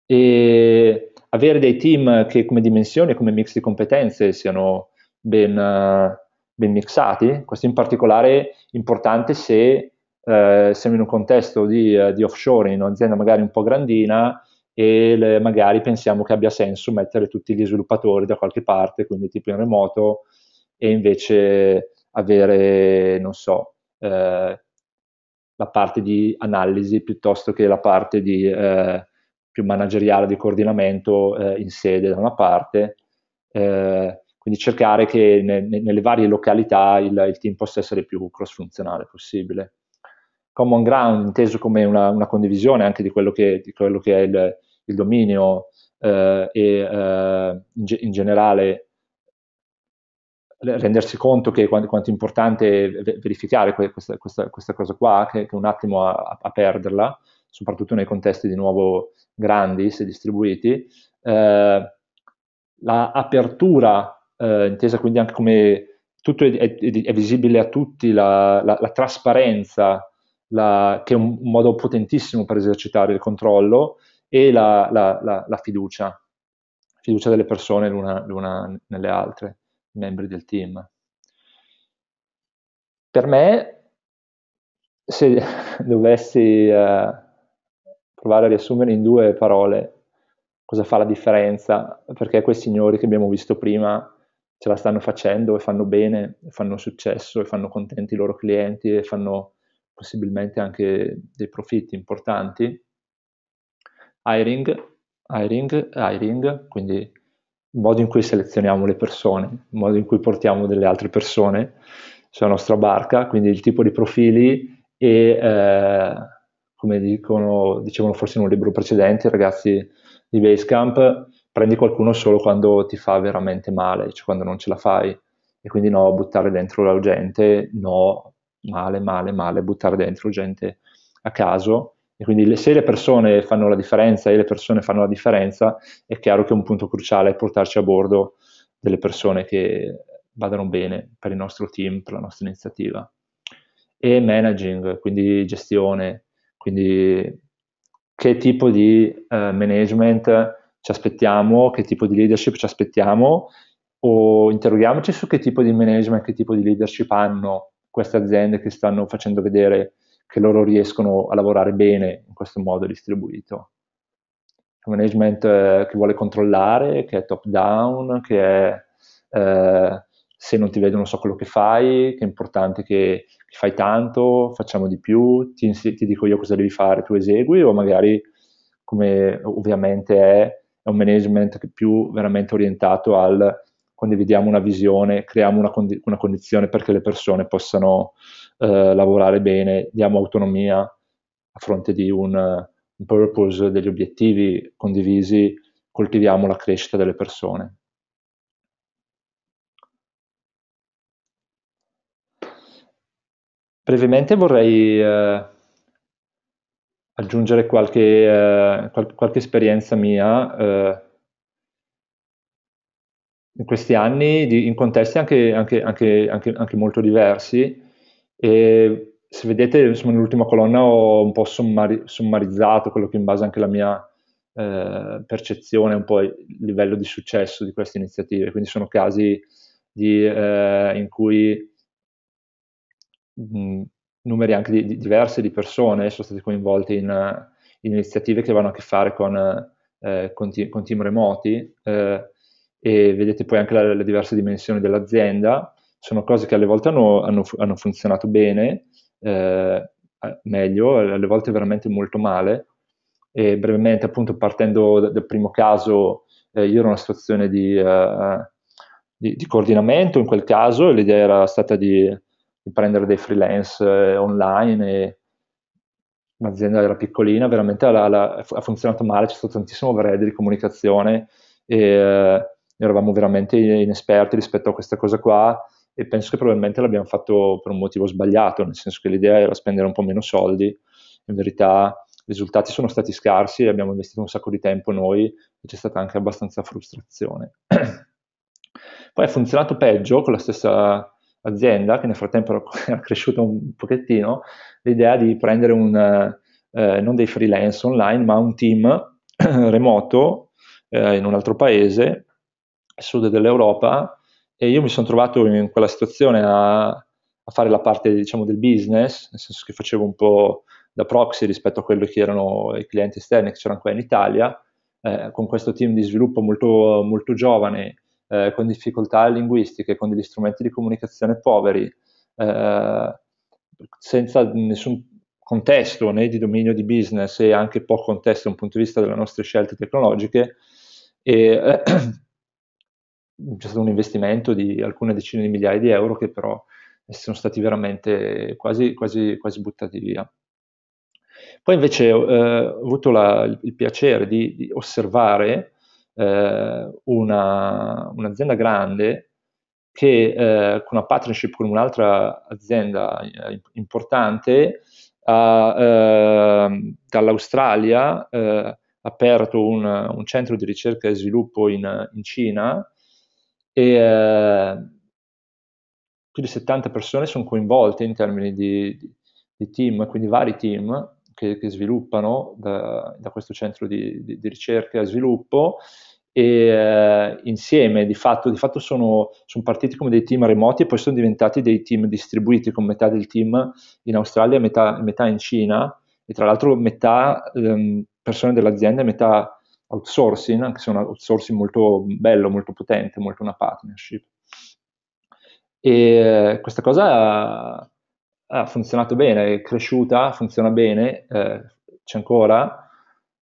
E avere dei team che come dimensioni e come mix di competenze siano ben, ben mixati, questo in particolare è importante se eh, siamo in un contesto di, eh, di offshoring, un'azienda magari un po' grandina e le, magari pensiamo che abbia senso mettere tutti gli sviluppatori da qualche parte, quindi tipo in remoto, e invece avere, non so, eh, la parte di analisi piuttosto che la parte di, eh, più manageriale di coordinamento eh, in sede da una parte. Eh, quindi cercare che ne, ne, nelle varie località il, il, team possa essere più cross-funzionale possibile. Common ground inteso come una, una condivisione anche di quello che, di quello che è il, il dominio eh, e eh, in, in generale rendersi conto che quanto, quanto è importante verificare questa, questa, questa cosa qua, che, che un attimo a, a, perderla, soprattutto nei contesti di nuovo grandi, se distribuiti, eh, l'apertura, la eh, intesa quindi anche come tutto è, è, è visibile a tutti, la, la, la trasparenza, che è un, un, modo potentissimo per esercitare il controllo, e la, fiducia, fiducia delle persone l'una nelle altre membri del team. Per me, se dovessi eh, provare a riassumere in due parole cosa fa la differenza, perché quei signori che abbiamo visto prima ce la stanno facendo e fanno bene, e fanno successo e fanno contenti i loro clienti e fanno possibilmente anche dei profitti importanti. Hiring, hiring, hiring, quindi il modo in cui selezioniamo le persone, il modo in cui portiamo delle altre persone sulla nostra barca, quindi il tipo di profili e eh, come dicono, dicevano forse in un libro precedente i ragazzi di Basecamp, prendi qualcuno solo quando ti fa veramente male, cioè quando non ce la fai e quindi no buttare dentro la gente, no male, male, male, buttare dentro gente a caso e quindi se le persone fanno la differenza e le persone fanno la differenza, è chiaro che un punto cruciale è portarci a bordo delle persone che vadano bene per il nostro team, per la nostra iniziativa. E managing, quindi gestione, quindi che tipo di eh, management ci aspettiamo, che tipo di leadership ci aspettiamo o interroghiamoci su che tipo di management, che tipo di leadership hanno queste aziende che stanno facendo vedere che loro riescono a lavorare bene in questo modo distribuito. È un management eh, che vuole controllare, che è top down, che è eh, se non ti vedono so quello che fai, che è importante che, che fai tanto, facciamo di più, ti, ti, dico io cosa devi fare, tu esegui o magari come ovviamente è, è un management che più veramente orientato al condividiamo una visione, creiamo una, condi- una condizione perché le persone possano eh, lavorare bene, diamo autonomia a fronte di un, eh, un purpose, degli obiettivi condivisi, coltiviamo la crescita delle persone. Brevemente vorrei eh, aggiungere qualche, eh, qual- qualche, esperienza mia eh, in questi anni, di, in contesti anche, anche, anche, anche molto diversi, e se vedete, insomma, nell'ultima colonna ho un po' sommari- sommarizzato quello che in base anche alla mia eh, percezione, un po' il livello di successo di queste iniziative. Quindi sono casi di, eh, in cui mh, numeri anche di, di diversi di persone sono state coinvolte in, eh, in, iniziative che vanno a che fare con, eh, con, team, con team remoti eh, e vedete poi anche la, le diverse dimensioni dell'azienda sono cose che alle volte hanno, hanno, hanno funzionato bene, eh, meglio, alle volte veramente molto male. E brevemente, appunto, partendo dal primo caso, eh, io ero in una situazione di, uh, di, di, coordinamento in quel caso, e l'idea era stata di, di prendere dei freelance eh, online. E, L'azienda era piccolina, veramente alla, alla, ha funzionato male, c'è stato tantissimo overhead di comunicazione e eh, eravamo veramente inesperti rispetto a questa cosa qua e penso che probabilmente l'abbiamo fatto per un motivo sbagliato, nel senso che l'idea era spendere un po' meno soldi, in verità i risultati sono stati scarsi, abbiamo investito un sacco di tempo noi e c'è stata anche abbastanza frustrazione. Poi ha funzionato peggio con la stessa azienda, che nel frattempo era cresciuta un pochettino, l'idea di prendere un, eh, non dei freelance online, ma un team remoto eh, in un altro paese, sud dell'Europa, e io mi sono trovato in quella situazione a, a fare la parte diciamo, del business, nel senso che facevo un po' da proxy rispetto a quelli che erano i clienti esterni che c'erano qua in Italia, eh, con questo team di sviluppo molto, molto giovane, eh, con difficoltà linguistiche, con degli strumenti di comunicazione poveri, eh, senza nessun contesto né di dominio di business e anche poco contesto da un punto di vista delle nostre scelte tecnologiche. E, c'è stato un investimento di alcune decine di migliaia di euro che però sono stati veramente quasi, quasi, quasi buttati via. Poi invece eh, ho avuto la, il piacere di, di osservare eh, una, un'azienda grande che eh, con una partnership con un'altra azienda eh, importante ha, ehm, dall'Australia ha eh, aperto un, un, centro di ricerca e sviluppo in, in Cina e eh, più di 70 persone sono coinvolte in termini di, di, di team, quindi vari team che, che sviluppano da, da, questo centro di, di ricerca e sviluppo e eh, insieme di fatto, di fatto sono, sono, partiti come dei team remoti e poi sono diventati dei team distribuiti con metà del team in Australia e metà, metà in Cina e tra l'altro metà ehm, persone dell'azienda e metà outsourcing, anche se è un outsourcing molto bello, molto potente, molto una partnership. E questa cosa ha funzionato bene, è cresciuta, funziona bene, eh, c'è ancora,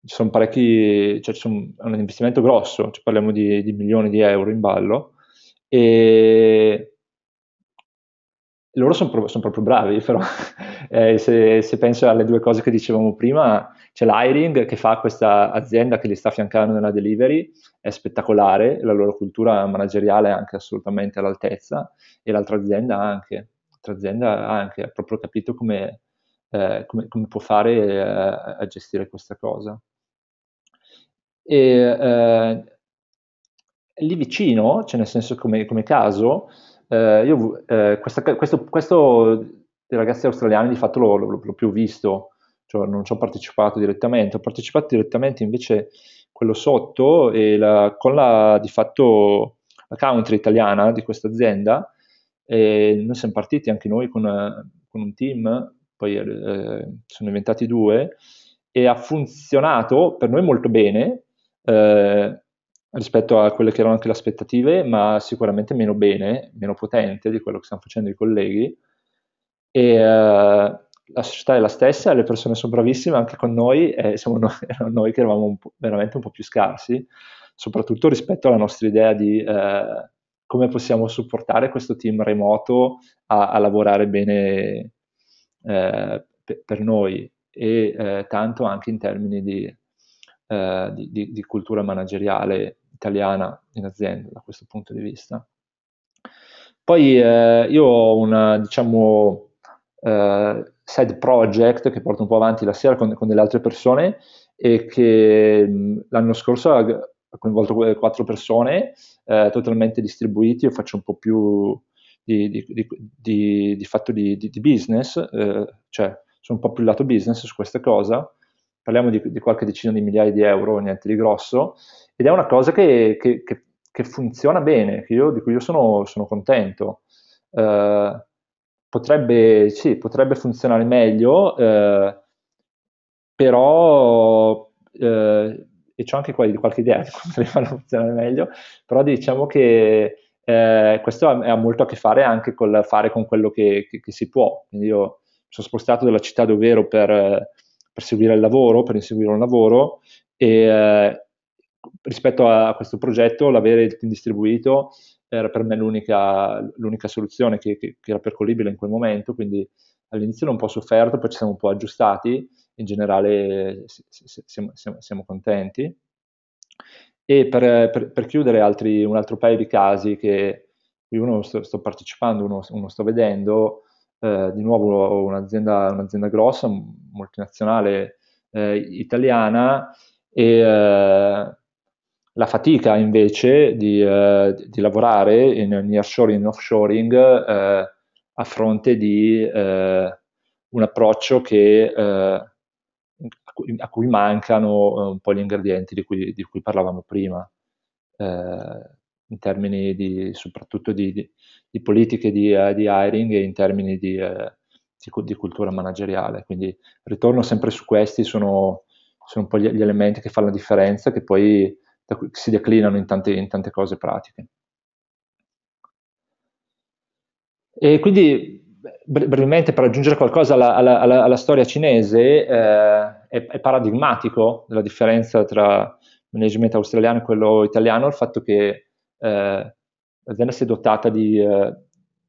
ci sono parecchi, cioè sono, è un investimento grosso, cioè parliamo di, di milioni di euro in ballo, e loro sono pro- son proprio bravi, però eh, se, se, penso alle due cose che dicevamo prima, c'è l'hiring che fa questa azienda che li sta affiancando nella delivery, è spettacolare, la loro cultura manageriale è anche assolutamente all'altezza e l'altra azienda anche, l'altra azienda anche, ha proprio capito come, eh, come, come può fare eh, a gestire questa cosa. E eh, lì vicino, cioè nel senso come, come caso, eh, io, eh, questa, questo, questo, dei ragazzi australiani di fatto l'ho, l'ho, l'ho più visto, cioè non ci ho partecipato direttamente, ho partecipato direttamente invece quello sotto e la, con la di fatto la country italiana di questa azienda e noi siamo partiti anche noi con, con un team, poi eh, sono diventati due e ha funzionato per noi molto bene. Eh, rispetto a quelle che erano anche le aspettative, ma sicuramente meno bene, meno potente di quello che stanno facendo i colleghi. E uh, la società è la stessa, le persone sono bravissime anche con noi, eh, siamo noi, noi che eravamo un veramente un po' più scarsi, soprattutto rispetto alla nostra idea di uh, come possiamo supportare questo team remoto a, a lavorare bene uh, pe- per noi e tanto anche in termini di Uh, di, di, di, cultura manageriale italiana in azienda da questo punto di vista. Poi eh, io ho un diciamo, eh, side project che porto un po' avanti la sera con, con delle altre persone e che mh, mm, l'anno scorso ha coinvolto quattro persone eh, totalmente distribuiti, io faccio un po' più di, di, di, di fatto di, business, eh, cioè sono un po' più lato business su questa cosa parliamo di, di, qualche decina di migliaia di euro, niente di grosso, ed è una cosa che, che, che, che funziona bene, io, di cui io sono, sono contento. Eh, potrebbe, sì, potrebbe, funzionare meglio, eh, però, eh, e c'ho anche qualche idea di come farlo funzionare meglio, però diciamo che eh, questo ha, molto a che fare anche col fare con quello che, si può. Quindi io sono spostato dalla città dove ero per per seguire il lavoro, per inseguire un lavoro e eh, rispetto a questo progetto l'avere il team distribuito era per me l'unica, l'unica soluzione che, che, che, era percolibile in quel momento, quindi all'inizio non un po' sofferto, poi ci siamo un po' aggiustati, in generale siamo, siamo, siamo contenti. E per, per, per chiudere altri, un altro paio di casi che uno sto, sto partecipando, uno, uno sto vedendo, eh, di nuovo un'azienda, un'azienda grossa, multinazionale eh, italiana e eh, la fatica invece di, eh, di lavorare in nearshoring e offshoring eh, a fronte di un approccio che, a, cui, a, cui, mancano un po' gli ingredienti di cui, di cui parlavamo prima. Eh, in termini di, soprattutto di, di, di politiche di, uh, di, hiring e in termini di, uh, di, cultura manageriale. Quindi ritorno sempre su questi, sono, sono un po' gli, gli, elementi che fanno la differenza, che poi si declinano in tante, in tante cose pratiche. E quindi brevemente per aggiungere qualcosa alla, alla, alla, alla storia cinese, eh, è, è, paradigmatico la differenza tra il management australiano e quello italiano, il fatto che eh, l'azienda si è dotata di, eh,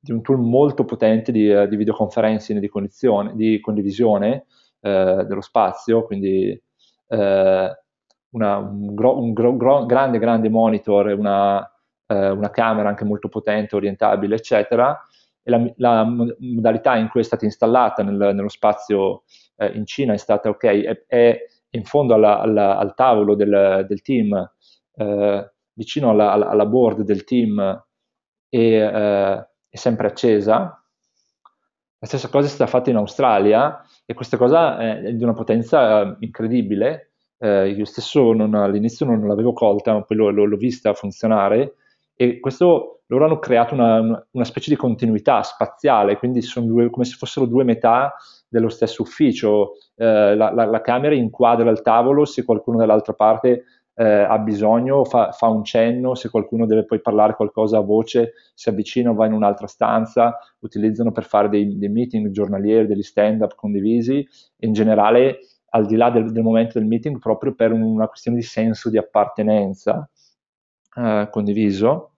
di, un tool molto potente di, eh, di videoconferencing e di, di, condivisione eh, dello spazio, quindi eh, una, un, gro, un gro, gro, grande, grande monitor, una, eh, una, camera anche molto potente, orientabile, eccetera. E la, la modalità in cui è stata installata nel, nello spazio in Cina è stata, ok, è, è in fondo alla, alla, al tavolo del, del team. Eh, vicino alla, alla board del team e, eh, è sempre accesa. La stessa cosa è stata fatta in Australia e questa cosa è di una potenza eh, incredibile. Eh, io stesso non, all'inizio non l'avevo colta, ma poi l'ho, l'ho vista funzionare e questo loro hanno creato una, una, specie di continuità spaziale, quindi sono due, come se fossero due metà dello stesso ufficio. Eh, la, la, la, camera inquadra il tavolo se qualcuno dall'altra parte eh, ha bisogno, fa, fa, un cenno, se qualcuno deve poi parlare qualcosa a voce, si avvicina, o va in un'altra stanza, utilizzano per fare dei, dei meeting giornalieri, degli stand-up condivisi, in generale al di là del, del momento del meeting proprio per una questione di senso di appartenenza eh, condiviso.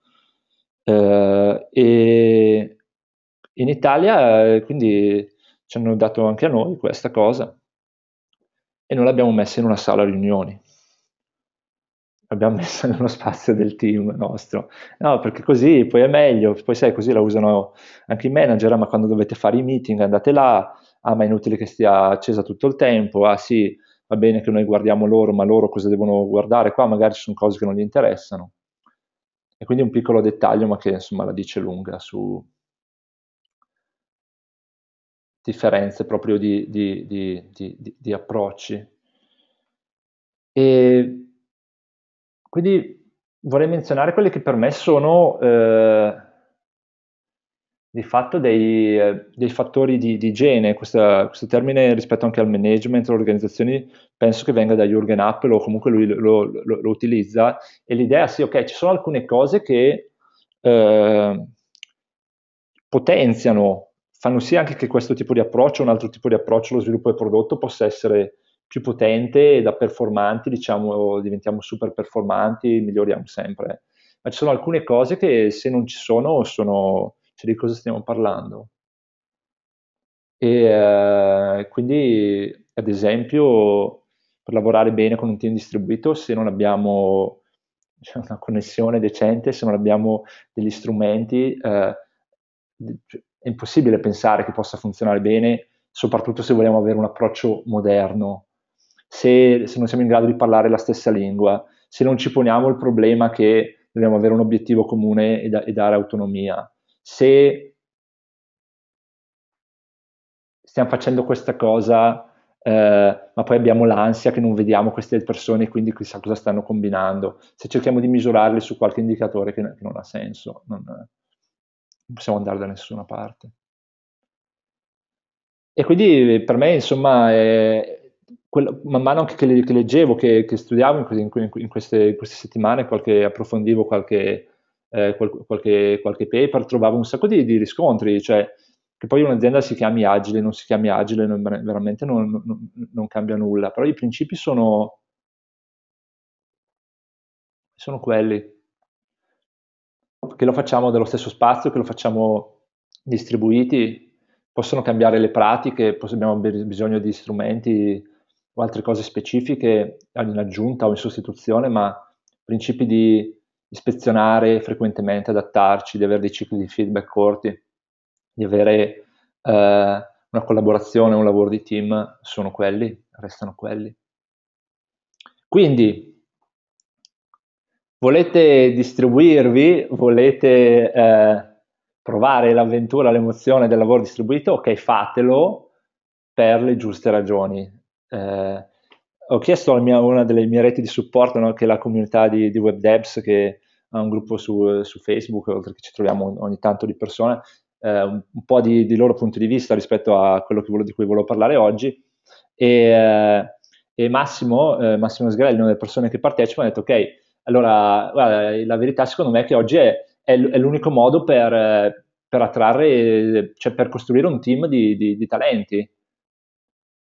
Eh, e in Italia eh, quindi ci hanno dato anche a noi questa cosa e noi l'abbiamo messa in una sala riunioni abbiamo messo nello spazio del team nostro. No, perché così poi è meglio, poi sai, così la usano anche i manager, ah, ma quando dovete fare i meeting andate là, ah ma è inutile che stia accesa tutto il tempo, ah sì, va bene che noi guardiamo loro, ma loro cosa devono guardare qua, magari ci sono cose che non gli interessano. E quindi un piccolo dettaglio, ma che insomma la dice lunga su differenze proprio di, di, di, di approcci. E quindi vorrei menzionare quelle che per me sono eh, di fatto dei, eh, dei fattori di, di igiene, Questa, questo termine rispetto anche al management, alle organizzazioni, penso che venga da Jürgen Appel o comunque lui lo, lo, lo, utilizza e l'idea sì, ok, ci sono alcune cose che eh, potenziano, fanno sì anche che questo tipo di approccio, un altro tipo di approccio lo sviluppo del prodotto possa essere più potente e da performanti, diciamo, diventiamo super performanti, miglioriamo sempre. Ma ci sono alcune cose che se non ci sono, sono cioè di cosa stiamo parlando. E eh, quindi, ad esempio, per lavorare bene con un team distribuito, se non abbiamo cioè, una connessione decente, se non abbiamo degli strumenti, eh, è impossibile pensare che possa funzionare bene, soprattutto se vogliamo avere un approccio moderno se, se, non siamo in grado di parlare la stessa lingua, se non ci poniamo il problema che dobbiamo avere un obiettivo comune e, da, e dare autonomia, se stiamo facendo questa cosa eh, ma poi abbiamo l'ansia che non vediamo queste persone e quindi chissà cosa stanno combinando, se cerchiamo di misurarle su qualche indicatore che, che non ha senso, non, non possiamo andare da nessuna parte. E quindi per me, insomma, è, quello, man mano che, che leggevo, che, che studiavo in, in, in, queste, in, queste, settimane, qualche, approfondivo qualche, eh, qual, qualche, qualche, paper, trovavo un sacco di, di, riscontri, cioè che poi un'azienda si chiami agile, non si chiami agile, non, veramente non, non, non, cambia nulla, però i principi sono, sono quelli, che lo facciamo dallo stesso spazio, che lo facciamo distribuiti, possono cambiare le pratiche, abbiamo bisogno di strumenti o altre cose specifiche in aggiunta o in sostituzione, ma principi di ispezionare frequentemente, adattarci, di avere dei cicli di feedback corti, di avere eh, una collaborazione, un lavoro di team, sono quelli, restano quelli. Quindi, volete distribuirvi, volete eh, provare l'avventura, l'emozione del lavoro distribuito, ok, fatelo per le giuste ragioni eh, ho chiesto a mia, una delle mie reti di supporto, no, che è la comunità di, di WebDevs, che ha un gruppo su, su, Facebook, oltre che ci troviamo ogni tanto di persone, eh, un, un, po' di, di, loro punto di vista rispetto a quello volevo, di cui volevo parlare oggi. E, eh, e Massimo, eh, Massimo Sgrelli, una delle persone che partecipa, ha detto ok, allora guarda, la verità secondo me è che oggi è, è l'unico modo per, per attrarre, cioè per costruire un team di, di, di talenti,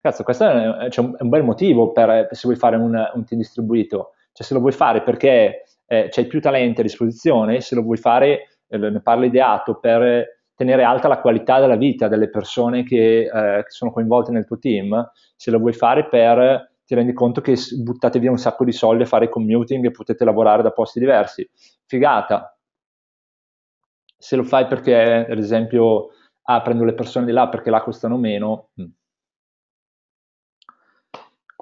Cazzo, questo è un, cioè, è un bel motivo per, se vuoi fare un, un team distribuito. Cioè, se lo vuoi fare perché eh, c'è più talento a disposizione, se lo vuoi fare, eh, ne parlo ideato, per tenere alta la qualità della vita delle persone che, eh, che, sono coinvolte nel tuo team, se lo vuoi fare per ti rendi conto che buttate via un sacco di soldi a fare commuting e potete lavorare da posti diversi. Figata. Se lo fai perché, ad esempio, ah, prendo le persone di là perché là costano meno, mm.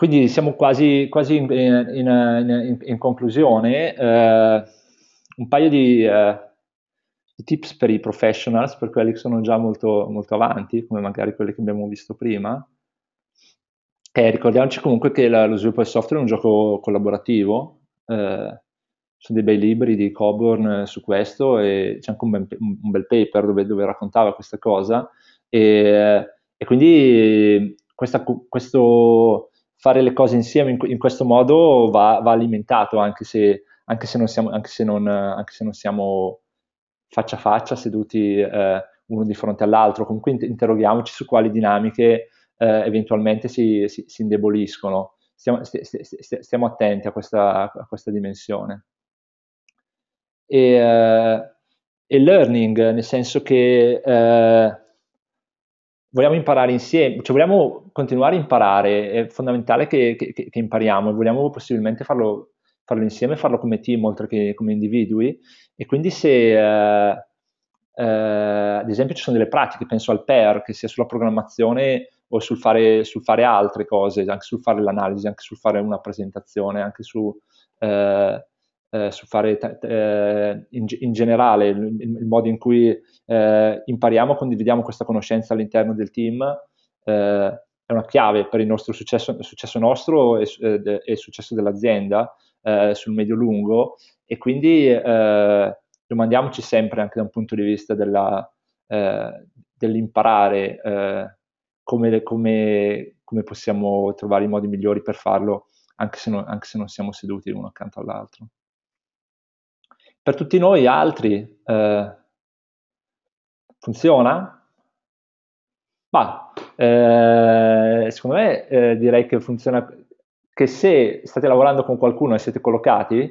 Quindi siamo quasi, quasi in, in, in, in, conclusione. Eh, un paio di, eh, tips per i professionals, per quelli che sono già molto, molto avanti, come magari quelli che abbiamo visto prima. Eh, ricordiamoci comunque che la, lo sviluppo del software è un gioco collaborativo. Eh, sono dei bei libri di Coburn eh, su questo e c'è anche un, ben, un bel paper dove, dove, raccontava questa cosa. E, e quindi questa, questo fare le cose insieme in, in questo modo va, va alimentato, anche se, anche, se siamo, anche, se non, anche se, non siamo, faccia a faccia, seduti eh, uno di fronte all'altro. Comunque interroghiamoci su quali dinamiche eh, eventualmente si, si, si indeboliscono. Stiamo, st- st- stiamo, attenti a questa, a questa dimensione. E, eh, e learning, nel senso che eh, vogliamo imparare insieme, cioè vogliamo continuare a imparare, è fondamentale che, che, che impariamo e vogliamo possibilmente farlo, farlo insieme, farlo come team oltre che come individui e quindi se... Eh, Uh, ad esempio ci sono delle pratiche, penso al PER, che sia sulla programmazione o sul fare, sul fare altre cose, anche sul fare l'analisi, anche sul fare una presentazione, anche su uh, eh, su fare eh, in, in, generale il, il, modo in cui eh, impariamo, condividiamo questa conoscenza all'interno del team eh, è una chiave per il nostro successo, successo nostro e, eh, e, il successo dell'azienda eh, sul medio-lungo e quindi domandiamoci sempre anche da un punto di vista della, dell'imparare come, come, come possiamo trovare i modi migliori per farlo anche se, non, anche se non siamo seduti uno accanto all'altro. Per tutti noi altri eh, funziona? Ma eh, secondo me eh, direi che funziona che se state lavorando con qualcuno e siete collocati,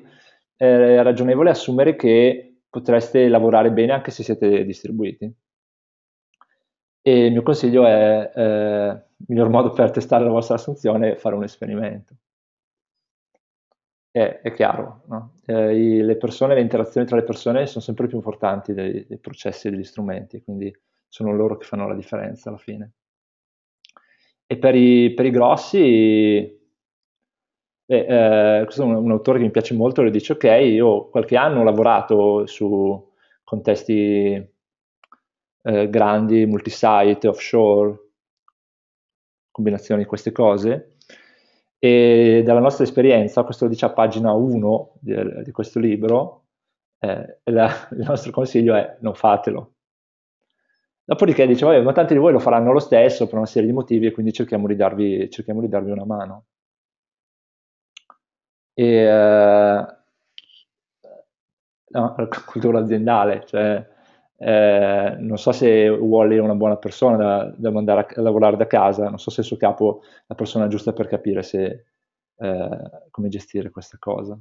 eh, è ragionevole assumere che potreste lavorare bene anche se siete distribuiti. E il mio consiglio è, eh, il miglior modo per testare la vostra assunzione è fare un esperimento è, eh, è chiaro, no? eh, i, le persone, le interazioni tra le persone sono sempre più importanti dei, dei processi e degli strumenti, quindi sono loro che fanno la differenza alla fine. E per i, per i grossi, eh, questo è un, un, autore che mi piace molto, lo dice, ok, io qualche anno ho lavorato su contesti eh, grandi, multisite, offshore, combinazioni di queste cose, e dalla nostra esperienza, questo lo dice a pagina 1 di, di questo libro, eh, la, il nostro consiglio è non fatelo. Dopodiché dice, vabbè, ma tanti di voi lo faranno lo stesso per una serie di motivi e quindi cerchiamo di darvi, cerchiamo di darvi una mano. E, eh, no, la cultura aziendale, cioè eh, non so se Wally è una buona persona da, da mandare a, a, lavorare da casa, non so se il suo capo è la persona giusta per capire se, eh, come gestire questa cosa.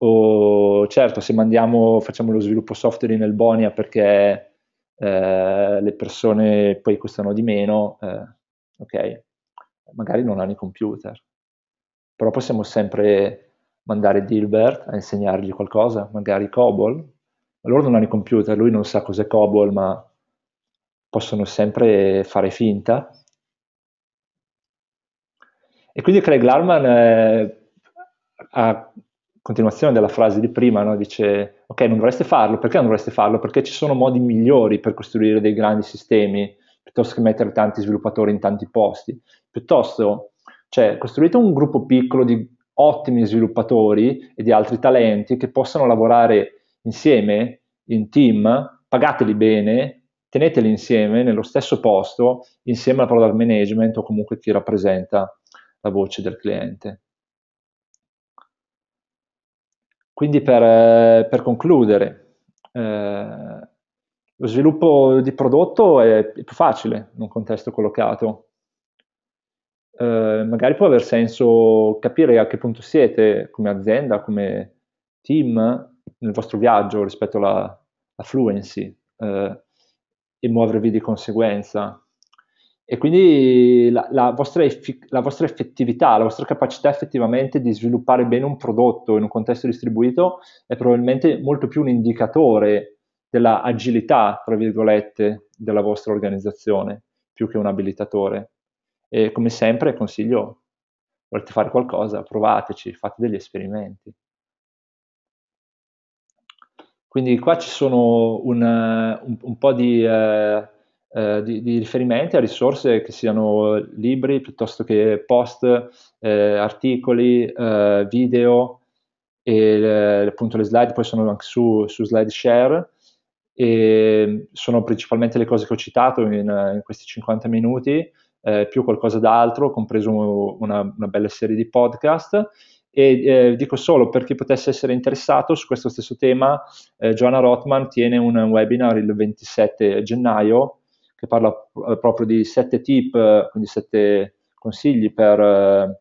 O certo, se mandiamo, facciamo lo sviluppo software in Elbonia perché eh, le persone poi costano di meno, eh, ok, magari non hanno i computer, però possiamo sempre mandare Dilbert a insegnargli qualcosa, magari COBOL, loro non hanno i computer, lui non sa cos'è COBOL, ma possono sempre fare finta. E quindi Craig Larman, eh, a continuazione della frase di prima, no, dice, ok, non dovreste farlo, perché non dovreste farlo? Perché ci sono modi migliori per costruire dei grandi sistemi, piuttosto che mettere tanti sviluppatori in tanti posti. Piuttosto, cioè, costruite un gruppo piccolo di ottimi sviluppatori e di altri talenti che possano lavorare insieme, in team, pagateli bene, teneteli insieme nello stesso posto, insieme al product management o comunque chi rappresenta la voce del cliente. Quindi per, eh, per concludere, eh, lo sviluppo di prodotto è più facile in un contesto collocato. Eh, magari può aver senso capire a che punto siete come azienda, come team, nel vostro viaggio rispetto alla, alla fluency eh, e muovervi di conseguenza. E quindi la, la, vostra effic- la, vostra effettività, la vostra capacità effettivamente di sviluppare bene un prodotto in un contesto distribuito è probabilmente molto più un indicatore della agilità, tra virgolette, della vostra organizzazione, più che un abilitatore. E come sempre consiglio, volete fare qualcosa, provateci, fate degli esperimenti. Quindi qua ci sono una, un, un, po' di, eh, eh, di, di, riferimenti a risorse che siano libri piuttosto che post, eh, articoli, eh, video e le, eh, appunto le slide poi sono anche su, su SlideShare e sono principalmente le cose che ho citato in, in questi 50 minuti, più qualcosa d'altro, compreso una, una bella serie di podcast e eh, dico solo per chi potesse essere interessato su questo stesso tema, eh, Joanna Rothman tiene un webinar il 27 gennaio che parla eh, proprio di sette tip, eh, quindi sette consigli per eh,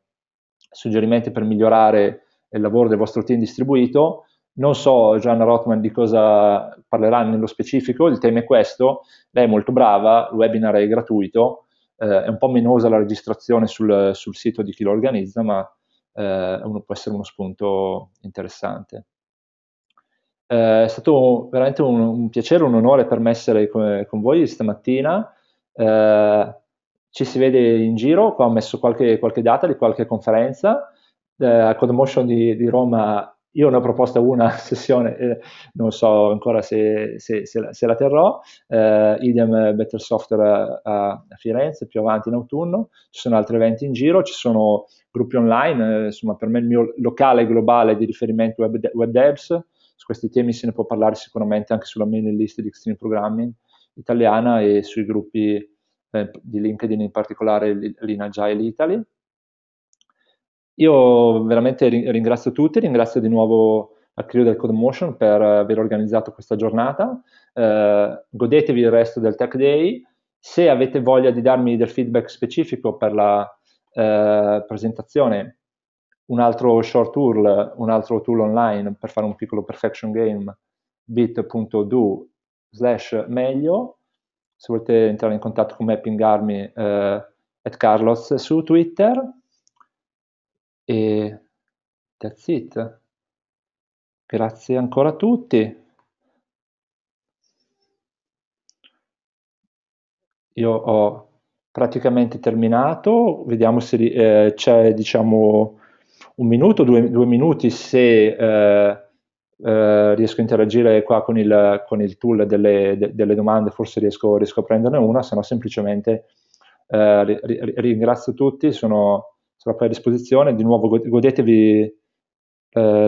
suggerimenti per migliorare il lavoro del vostro team distribuito. Non so Joanna Rothman di cosa parlerà nello specifico, il tema è questo, lei è molto brava, il webinar è gratuito, eh, è un po' menosa la registrazione sul, sul sito di chi lo organizza, ma eh, uno, può essere uno spunto interessante. Eh, è stato veramente un, un, piacere, un onore per me essere con, con voi stamattina. Eh, ci si vede in giro, qua ho messo qualche, qualche data di qualche conferenza. Eh, a Codemotion di, di Roma io ne ho proposta una sessione, eh, non so ancora se, se, se, la, se la, terrò, eh, idem Better Software a, a, Firenze più avanti in autunno, ci sono altri eventi in giro, ci sono gruppi online, eh, insomma per me il mio locale globale di riferimento web, web devs, su questi temi se ne può parlare sicuramente anche sulla mailing list di Extreme Programming italiana e sui gruppi eh, di LinkedIn in particolare Lina Agile Italy io veramente ringrazio tutti, ringrazio di nuovo a crew del Codemotion per aver organizzato questa giornata. Eh, godetevi il resto del Tech Day. Se avete voglia di darmi del feedback specifico per la eh, presentazione, un altro short URL, un altro tool online per fare un piccolo perfection game, bit.do slash meglio. Se volete entrare in contatto con me, pingarmi eh, at Carlos su Twitter e that's it. Grazie ancora a tutti. Io ho praticamente terminato, vediamo se eh, c'è diciamo un minuto, due, due minuti se eh, eh, riesco a interagire qua con il, con il tool delle, de, delle, domande, forse riesco, riesco a prenderne una, se no semplicemente eh, ri, ri, ringrazio tutti, sono sarà a disposizione. Di nuovo godetevi eh,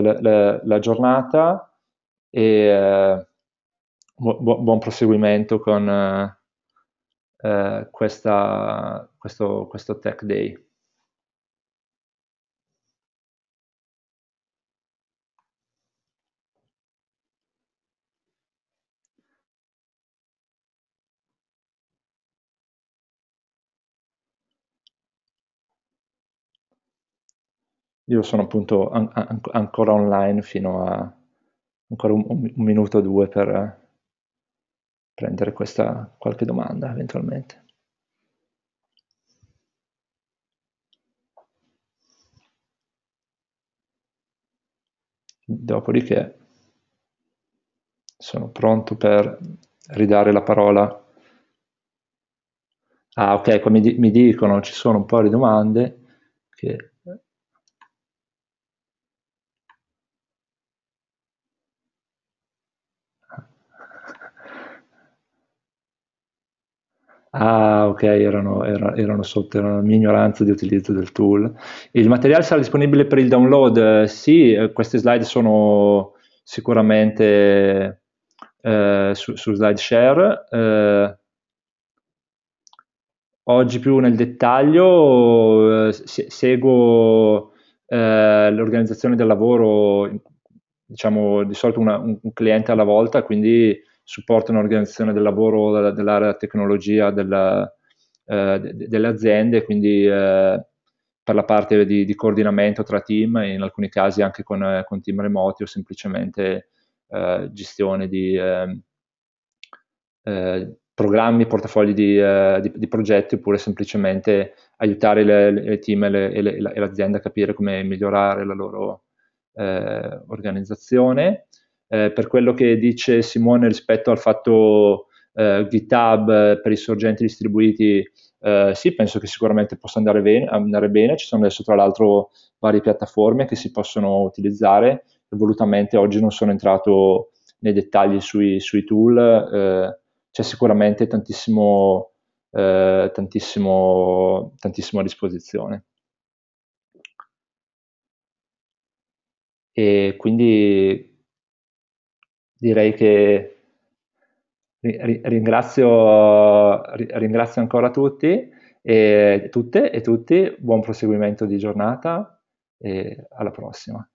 la, la, la, giornata e eh, bu- buon proseguimento con eh, questa, questo, questo Tech Day. Io sono appunto an- an- ancora online fino a ancora un, un minuto o due per prendere questa qualche domanda eventualmente. Dopodiché sono pronto per ridare la parola. Ah, ok, qua mi, di- mi dicono ci sono un po' di domande che Ah, ok, erano, era- erano sotto, era la mia ignoranza di utilizzo del tool. Il materiale sarà disponibile per il download? Sì, eh, queste slide sono sicuramente eh, su, su SlideShare. eh, Oggi più nel dettaglio eh, se- seguo eh, l'organizzazione del lavoro, diciamo di solito una- un, un cliente alla volta, quindi supportano l'organizzazione del lavoro della, dell'area tecnologia della, eh, de, delle aziende, quindi eh, per la parte di, di, coordinamento tra team in alcuni casi anche con, eh, con team remoti o semplicemente eh, gestione di ehm, eh, programmi, portafogli di, di, di, progetti oppure semplicemente aiutare le, le team e, le, e, le, e l'azienda a capire come migliorare la loro organizzazione eh, per quello che dice Simone rispetto al fatto eh, GitHub eh, per i sorgenti distribuiti, eh, sì, penso che sicuramente possa andare bene, andare bene. Ci sono adesso tra l'altro varie piattaforme che si possono utilizzare. Volutamente oggi non sono entrato nei dettagli sui, sui tool, eh, c'è sicuramente tantissimo, eh, tantissimo, tantissimo a disposizione. E quindi direi che ri, ringrazio, ri, ringrazio, ancora tutti e tutte e tutti, buon proseguimento di giornata e alla prossima.